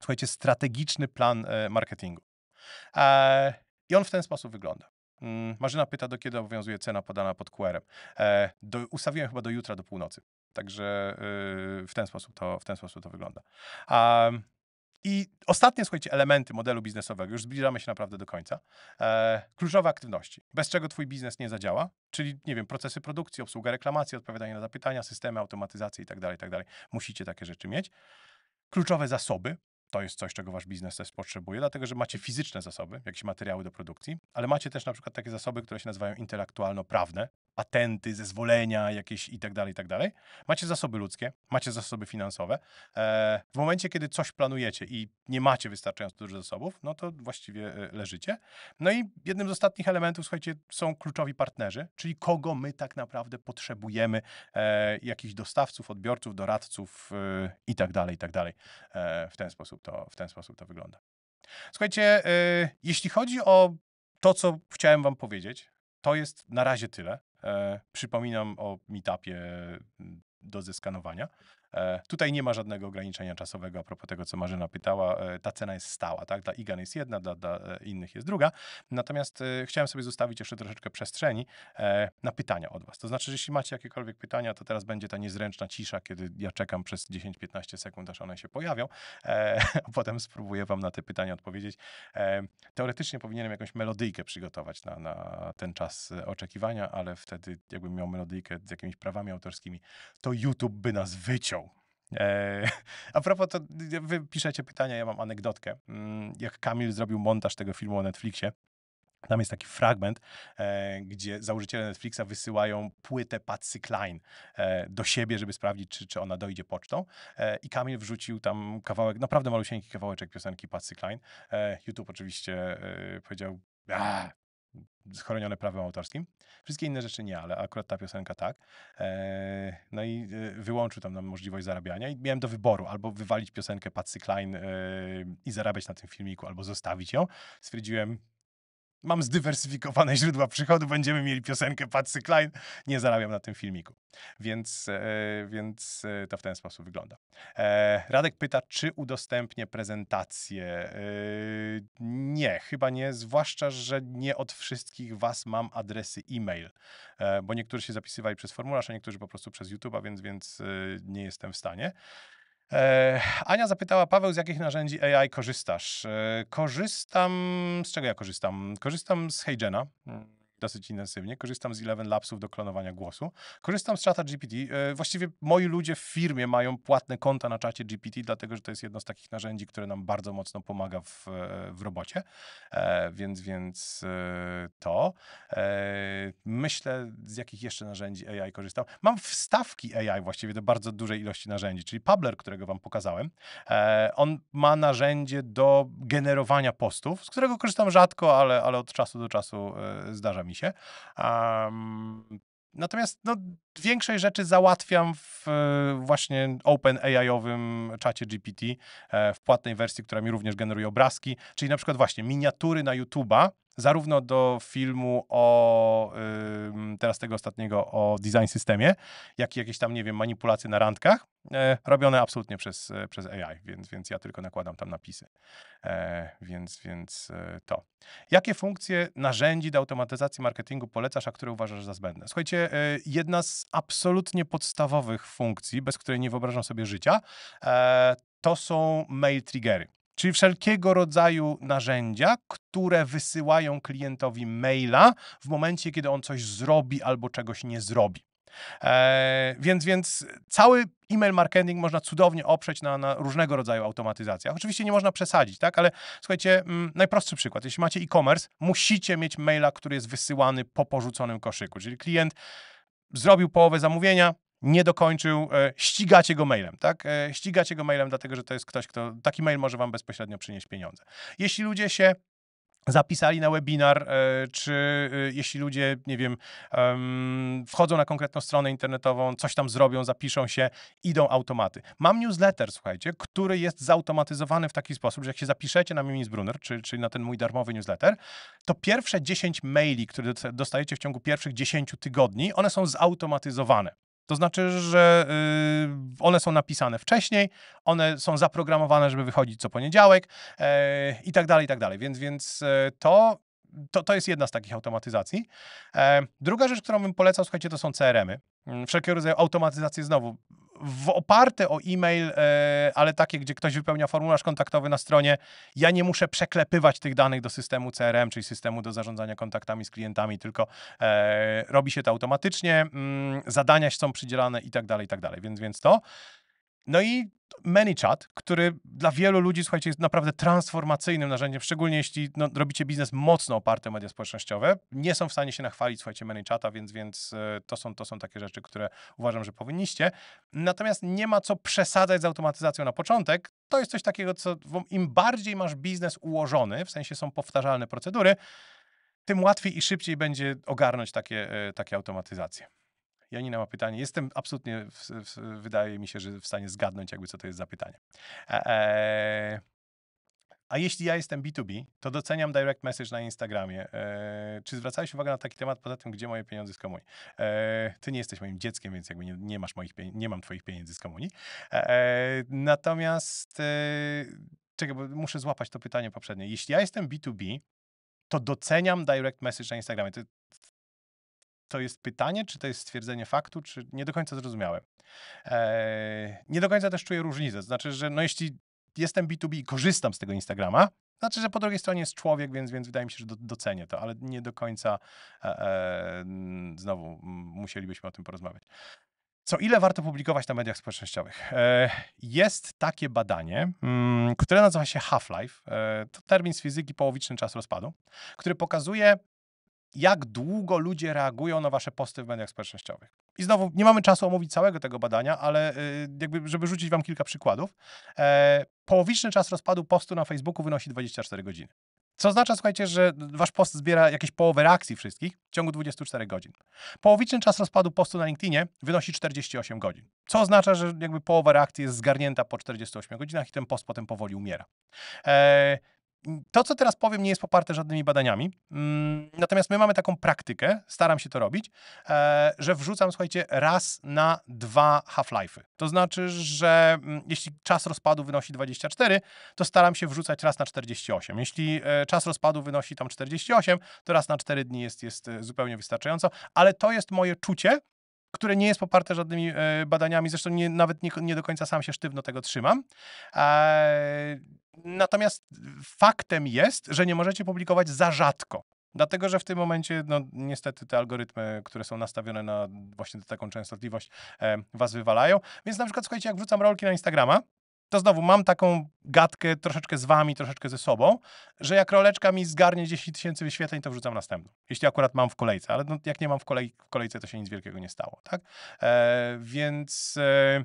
słuchajcie, strategiczny plan marketingu. I on w ten sposób wygląda. Mm, Marzyna pyta, do kiedy obowiązuje cena podana pod QR-em. E, do, ustawiłem chyba do jutra, do północy. Także y, w ten sposób to, w ten sposób to wygląda. i ostatnie, słuchajcie, elementy modelu biznesowego, już zbliżamy się naprawdę do końca. E, kluczowe aktywności, bez czego twój biznes nie zadziała, czyli, nie wiem, procesy produkcji, obsługa reklamacji, odpowiadanie na zapytania, systemy, automatyzacje itd., tak itd. Tak Musicie takie rzeczy mieć. Kluczowe zasoby, to jest coś, czego wasz biznes też potrzebuje, dlatego że macie fizyczne zasoby, jakieś materiały do produkcji, ale macie też na przykład takie zasoby, które się nazywają intelektualno-prawne, patenty, zezwolenia jakieś i tak dalej, i tak dalej. Macie zasoby ludzkie, macie zasoby finansowe. E, w momencie, kiedy coś planujecie i nie macie wystarczająco dużo zasobów, no to właściwie e, leżycie. No i jednym z ostatnich elementów, słuchajcie, są kluczowi partnerzy, czyli kogo my tak naprawdę potrzebujemy, e, jakichś dostawców, odbiorców, doradców i tak dalej, i tak dalej. W ten sposób to, w ten sposób to wygląda. Słuchajcie, jeśli chodzi o to, co chciałem Wam powiedzieć, to jest na razie tyle. E, przypominam o meetupie mm, do zeskanowania. E, tutaj nie ma żadnego ograniczenia czasowego a propos tego, co Marzyna pytała. E, ta cena jest stała, tak? Dla IGAN jest jedna, dla, dla e, innych jest druga. Natomiast chciałem sobie zostawić jeszcze troszeczkę przestrzeni na pytania od was. To znaczy, że jeśli macie jakiekolwiek pytania, to teraz będzie ta niezręczna cisza, kiedy ja czekam przez 10-15 sekund, aż one się pojawią, a potem spróbuję wam na te pytania odpowiedzieć. Teoretycznie powinienem jakąś melodyjkę przygotować na, na ten czas oczekiwania, ale wtedy jakbym miał melodyjkę z jakimiś prawami autorskimi, to YouTube by nas wyciął E, a propos, to wy piszecie pytania, ja mam anegdotkę. Mm, jak Kamil zrobił montaż tego filmu o Netflixie, tam jest taki fragment, e, gdzie założyciele Netflixa wysyłają płytę Patsy Klein e, do siebie, żeby sprawdzić, czy, czy ona dojdzie pocztą. I Kamil wrzucił tam kawałek, naprawdę malusieńki kawałeczek piosenki Patsy Klein. YouTube oczywiście powiedział, a, schronione prawem autorskim. Wszystkie inne rzeczy nie, ale akurat ta piosenka tak. E, no i e, wyłączył tam nam możliwość zarabiania i miałem do wyboru albo wywalić piosenkę Patsy Klein e, i zarabiać na tym filmiku, albo zostawić ją. Stwierdziłem, Mam zdywersyfikowane źródła przychodu, będziemy mieli piosenkę Patsy Klein. Nie zarabiam na tym filmiku. Więc, e, więc e, to w ten sposób wygląda. E, Radek pyta, czy udostępnię prezentację. E, nie, chyba nie, zwłaszcza, że nie od wszystkich Was mam adresy e-mail, e, bo niektórzy się zapisywali przez formularz, a niektórzy po prostu przez YouTube'a, więc, więc e, nie jestem w stanie. E, Ania zapytała, Paweł, z jakich narzędzi AI korzystasz? E, korzystam, z czego ja korzystam? Korzystam z Heygena dosyć intensywnie. Korzystam z 11 Labsów do klonowania głosu. Korzystam z czata GPT. E, właściwie moi ludzie w firmie mają płatne konta na czacie GPT, dlatego że to jest jedno z takich narzędzi, które nam bardzo mocno pomaga w, e, w robocie. E, więc, więc to. Myślę, z jakich jeszcze narzędzi AI korzystam. Mam wstawki AI właściwie do bardzo dużej ilości narzędzi, czyli Pabler, którego wam pokazałem. On ma narzędzie do generowania postów, z którego korzystam rzadko, ale, ale od czasu do czasu zdarza mi mi się. Um, natomiast no, większej rzeczy załatwiam w e, właśnie OpenAI-owym czacie GPT, e, w płatnej wersji, która mi również generuje obrazki, czyli na przykład właśnie miniatury na YouTube'a, zarówno do filmu o teraz tego ostatniego o design systemie, jak i jakieś tam, nie wiem, manipulacje na randkach, e, robione absolutnie przez, przez AI, więc, więc ja tylko nakładam tam napisy. Więc, więc to. Jakie funkcje narzędzi do automatyzacji marketingu polecasz, a które uważasz za zbędne? Słuchajcie, jedna z absolutnie podstawowych funkcji, bez której nie wyobrażam sobie życia, e, to są mail triggery. Czyli wszelkiego rodzaju narzędzia, które wysyłają klientowi maila w momencie, kiedy on coś zrobi albo czegoś nie zrobi. Eee, więc, więc cały e-mail marketing można cudownie oprzeć na, na, różnego rodzaju automatyzacjach. Oczywiście nie można przesadzić, tak? Ale słuchajcie, m, mm, najprostszy przykład. Jeśli macie e-commerce, musicie mieć maila, który jest wysyłany po porzuconym koszyku. Czyli klient zrobił połowę zamówienia, nie dokończył, e, ścigacie go mailem, tak? E, ścigacie go mailem, dlatego że to jest ktoś, kto taki mail może wam bezpośrednio przynieść pieniądze. Jeśli ludzie się zapisali na webinar, e, czy e, jeśli ludzie, nie wiem, wchodzą na konkretną stronę internetową, coś tam zrobią, zapiszą się, idą automaty. Mam newsletter, słuchajcie, który jest zautomatyzowany w taki sposób, że jak się zapiszecie na Mimis Brunner, czyli czy na ten mój darmowy newsletter, to pierwsze 10 maili, które dostajecie w ciągu pierwszych 10 tygodni, one są zautomatyzowane. To znaczy, że y, one są napisane wcześniej, one są zaprogramowane, żeby wychodzić co poniedziałek e, i tak dalej, i tak dalej. Więc, więc e, to to, to jest jedna z takich automatyzacji. E, druga rzecz, którą bym polecał, słuchajcie, to są CRM-y. Wszelkiego rodzaju automatyzacje znowu w oparte o e-mail, e, ale takie, gdzie ktoś wypełnia formularz kontaktowy na stronie, ja nie muszę przeklepywać tych danych do systemu CRM, czyli systemu do zarządzania kontaktami z klientami, tylko e, robi się to automatycznie, mm, zadania są przydzielane i tak dalej, i tak dalej. Więc, więc to. No i ManyChat, który dla wielu ludzi, słuchajcie, jest naprawdę transformacyjnym narzędziem, szczególnie jeśli no, robicie biznes mocno oparty o media społecznościowe. Nie są w stanie się nachwalić, słuchajcie, ManyChata, więc, więc e, to, są, to są takie rzeczy, które uważam, że powinniście. Natomiast nie ma co przesadzać z automatyzacją na początek. To jest coś takiego, co im bardziej masz biznes ułożony, w sensie są powtarzalne procedury, tym łatwiej i szybciej będzie ogarnąć takie, e, takie automatyzacje. Janina ma pytanie. Jestem absolutnie, w, w, wydaje mi się, że w stanie zgadnąć, jakby co to jest za pytanie. E, e, a jeśli ja jestem B2B, to doceniam direct message na Instagramie. E, czy zwracałeś uwagę na taki temat, poza tym, gdzie moje pieniądze z komuni? ty nie jesteś moim dzieckiem, więc jakby nie, nie masz moich nie mam twoich pieniędzy z komuni. natomiast, czekaj, bo muszę złapać to pytanie poprzednie. Jeśli ja jestem B2B, to doceniam direct message na Instagramie. To, to jest pytanie, czy to jest stwierdzenie faktu, czy nie do końca zrozumiałem. Eee, nie do końca też czuję różnicę. Znaczy, że no jeśli jestem B2B i korzystam z tego Instagrama, znaczy, że po drugiej stronie jest człowiek, więc, więc wydaje mi się, że do, docenię to, ale nie do końca e, e znowu musielibyśmy o tym porozmawiać. Co ile warto publikować na mediach społecznościowych? Eee, jest takie badanie, mm, które nazywa się Half-Life. Eee, to termin z fizyki połowiczny czas rozpadu, który pokazuje jak długo ludzie reagują na wasze posty w mediach społecznościowych. I znowu, nie mamy czasu omówić całego tego badania, ale y, jakby, żeby rzucić wam kilka przykładów. E, połowiczny czas rozpadu postu na Facebooku wynosi 24 godziny. Co oznacza, słuchajcie, że wasz post zbiera jakieś połowę reakcji wszystkich w ciągu 24 godzin. Połowiczny czas rozpadu postu na LinkedInie wynosi 48 godzin. Co oznacza, że jakby połowa reakcji jest zgarnięta po 48 godzinach i ten post potem powoli umiera. E, to, co teraz powiem, nie jest poparte żadnymi badaniami. Mm, natomiast my mamy taką praktykę, staram się to robić, e, że wrzucam, słuchajcie, raz na dwa half-life'y. To znaczy, że mm, jeśli czas rozpadu wynosi 24, to staram się wrzucać raz na 48. Jeśli e, czas rozpadu wynosi tam 48, to raz na 4 dni jest, jest e, zupełnie wystarczająco, ale to jest moje czucie, które nie jest poparte żadnymi badaniami, zresztą nie, nawet nie, nie, do końca sam się sztywno tego trzymam. Natomiast faktem jest, że nie możecie publikować za rzadko. Dlatego, że w tym momencie, no niestety te algorytmy, które są nastawione na właśnie taką częstotliwość, e, was wywalają. Więc na przykład, słuchajcie, jak wrzucam rolki na Instagrama, to znowu mam taką gadkę troszeczkę z wami, troszeczkę ze sobą, że jak roleczka mi zgarnie 10 tysięcy wyświetleń, to wrzucam następną. Jeśli akurat mam w kolejce, ale no, jak nie mam w, kolej, w kolejce, to się nic wielkiego nie stało, tak? E, więc... E,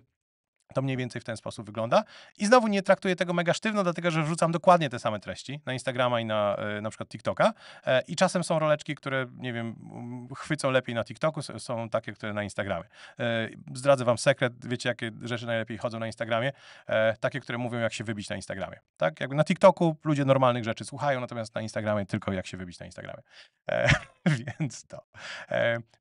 to mniej więcej w ten sposób wygląda. I znowu nie traktuję tego mega sztywno, dlatego że wrzucam dokładnie te same treści na Instagrama i na e, na przykład TikToka. E, I czasem są roleczki, które, nie wiem, chwycą lepiej na TikToku, są takie, które na Instagramie. E, zdradzę wam sekret, wiecie, jakie rzeczy najlepiej chodzą na Instagramie? Takie, które mówią, jak się wybić na Instagramie. Tak? Jakby na TikToku ludzie normalnych rzeczy słuchają, natomiast na Instagramie tylko jak się wybić na Instagramie. Więc to.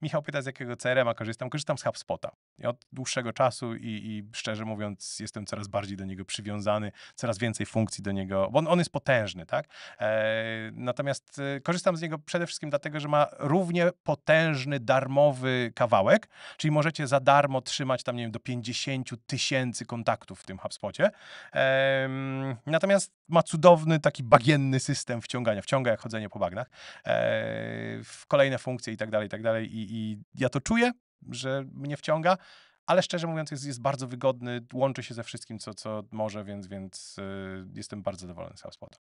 Michał pyta, z jakiego CRM-a korzystam? Korzystam z HubSpota od dłuższego czasu i, i, szczerze mówiąc jestem coraz bardziej do niego przywiązany, coraz więcej funkcji do niego, bo on, on jest potężny, tak? E, natomiast e, korzystam z niego przede wszystkim dlatego, że ma równie potężny, darmowy kawałek, czyli możecie za darmo trzymać tam, nie wiem, do 50 tysięcy kontaktów w tym HubSpocie. E, natomiast ma cudowny, taki bagienny system wciągania, wciąga jak chodzenie po bagnach, e, w kolejne funkcje i tak dalej, i tak dalej i ja to czuję, że mnie wciąga, ale szczerze mówiąc jest, jest bardzo wygodny, łączy się ze wszystkim, co, co może, więc, więc y, jestem bardzo zadowolony z HubSpota.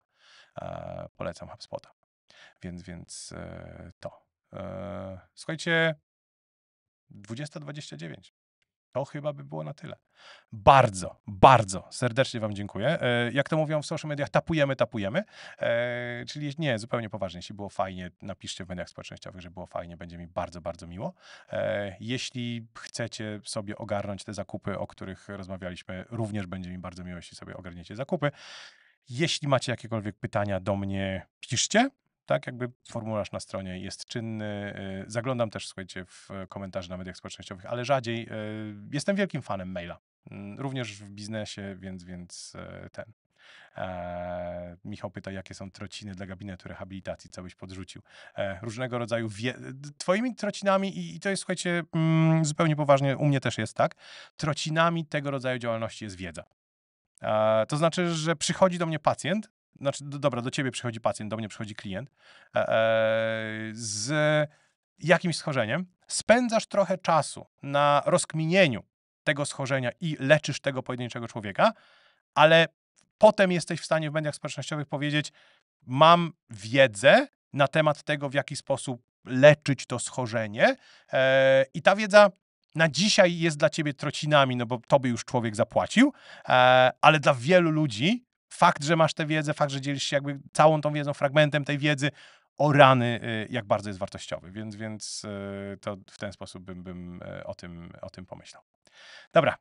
E, polecam HubSpota. Więc, więc e, to. E, słuchajcie, 20.29. To chyba by było na tyle. Bardzo, bardzo serdecznie Wam dziękuję. E, jak to mówią w social mediach, tapujemy, tapujemy. E, czyli nie, zupełnie poważnie. Jeśli było fajnie, napiszcie w mediach społecznościowych, że było fajnie, będzie mi bardzo, bardzo miło. E, jeśli chcecie sobie ogarnąć te zakupy, o których rozmawialiśmy, również będzie mi bardzo miło, jeśli sobie ogarniecie zakupy. Jeśli macie jakiekolwiek pytania do mnie, piszcie tak? Jakby formularz na stronie jest czynny. Y, zaglądam też, słuchajcie, w komentarze na mediach społecznościowych, ale rzadziej. Y, jestem wielkim fanem maila. Mm, również w biznesie, więc, więc y, ten. E, Michał pyta, jakie są trociny dla gabinetu rehabilitacji, byś podrzucił. E, różnego rodzaju wie... twoimi trocinami, i, i, to jest, słuchajcie, mm, zupełnie poważnie, u mnie też jest tak, trocinami tego rodzaju działalności jest wiedza. E, to znaczy, że przychodzi do mnie pacjent, znaczy do, dobra, do ciebie przychodzi pacjent, do mnie przychodzi klient, e, e, z jakimś schorzeniem, spędzasz trochę czasu na rozkminieniu tego schorzenia i leczysz tego pojedynczego człowieka, ale potem jesteś w stanie w mediach społecznościowych powiedzieć, mam wiedzę na temat tego, w jaki sposób leczyć to schorzenie e, i ta wiedza na dzisiaj jest dla ciebie trocinami, no bo by już człowiek zapłacił, e, ale dla wielu ludzi fakt, że masz tę wiedzę, fakt, że dzielisz się jakby całą tą wiedzą, fragmentem tej wiedzy, o rany, y, jak bardzo jest wartościowy. Więc, więc y, to w ten sposób bym, bym y, o, tym, o tym pomyślał. Dobra,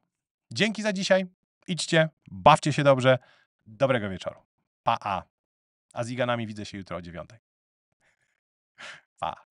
dzięki za dzisiaj. Idźcie, bawcie się dobrze. Dobrego wieczoru. Pa, a. A z Iganami widzę się jutro o dziewiątej. Pa.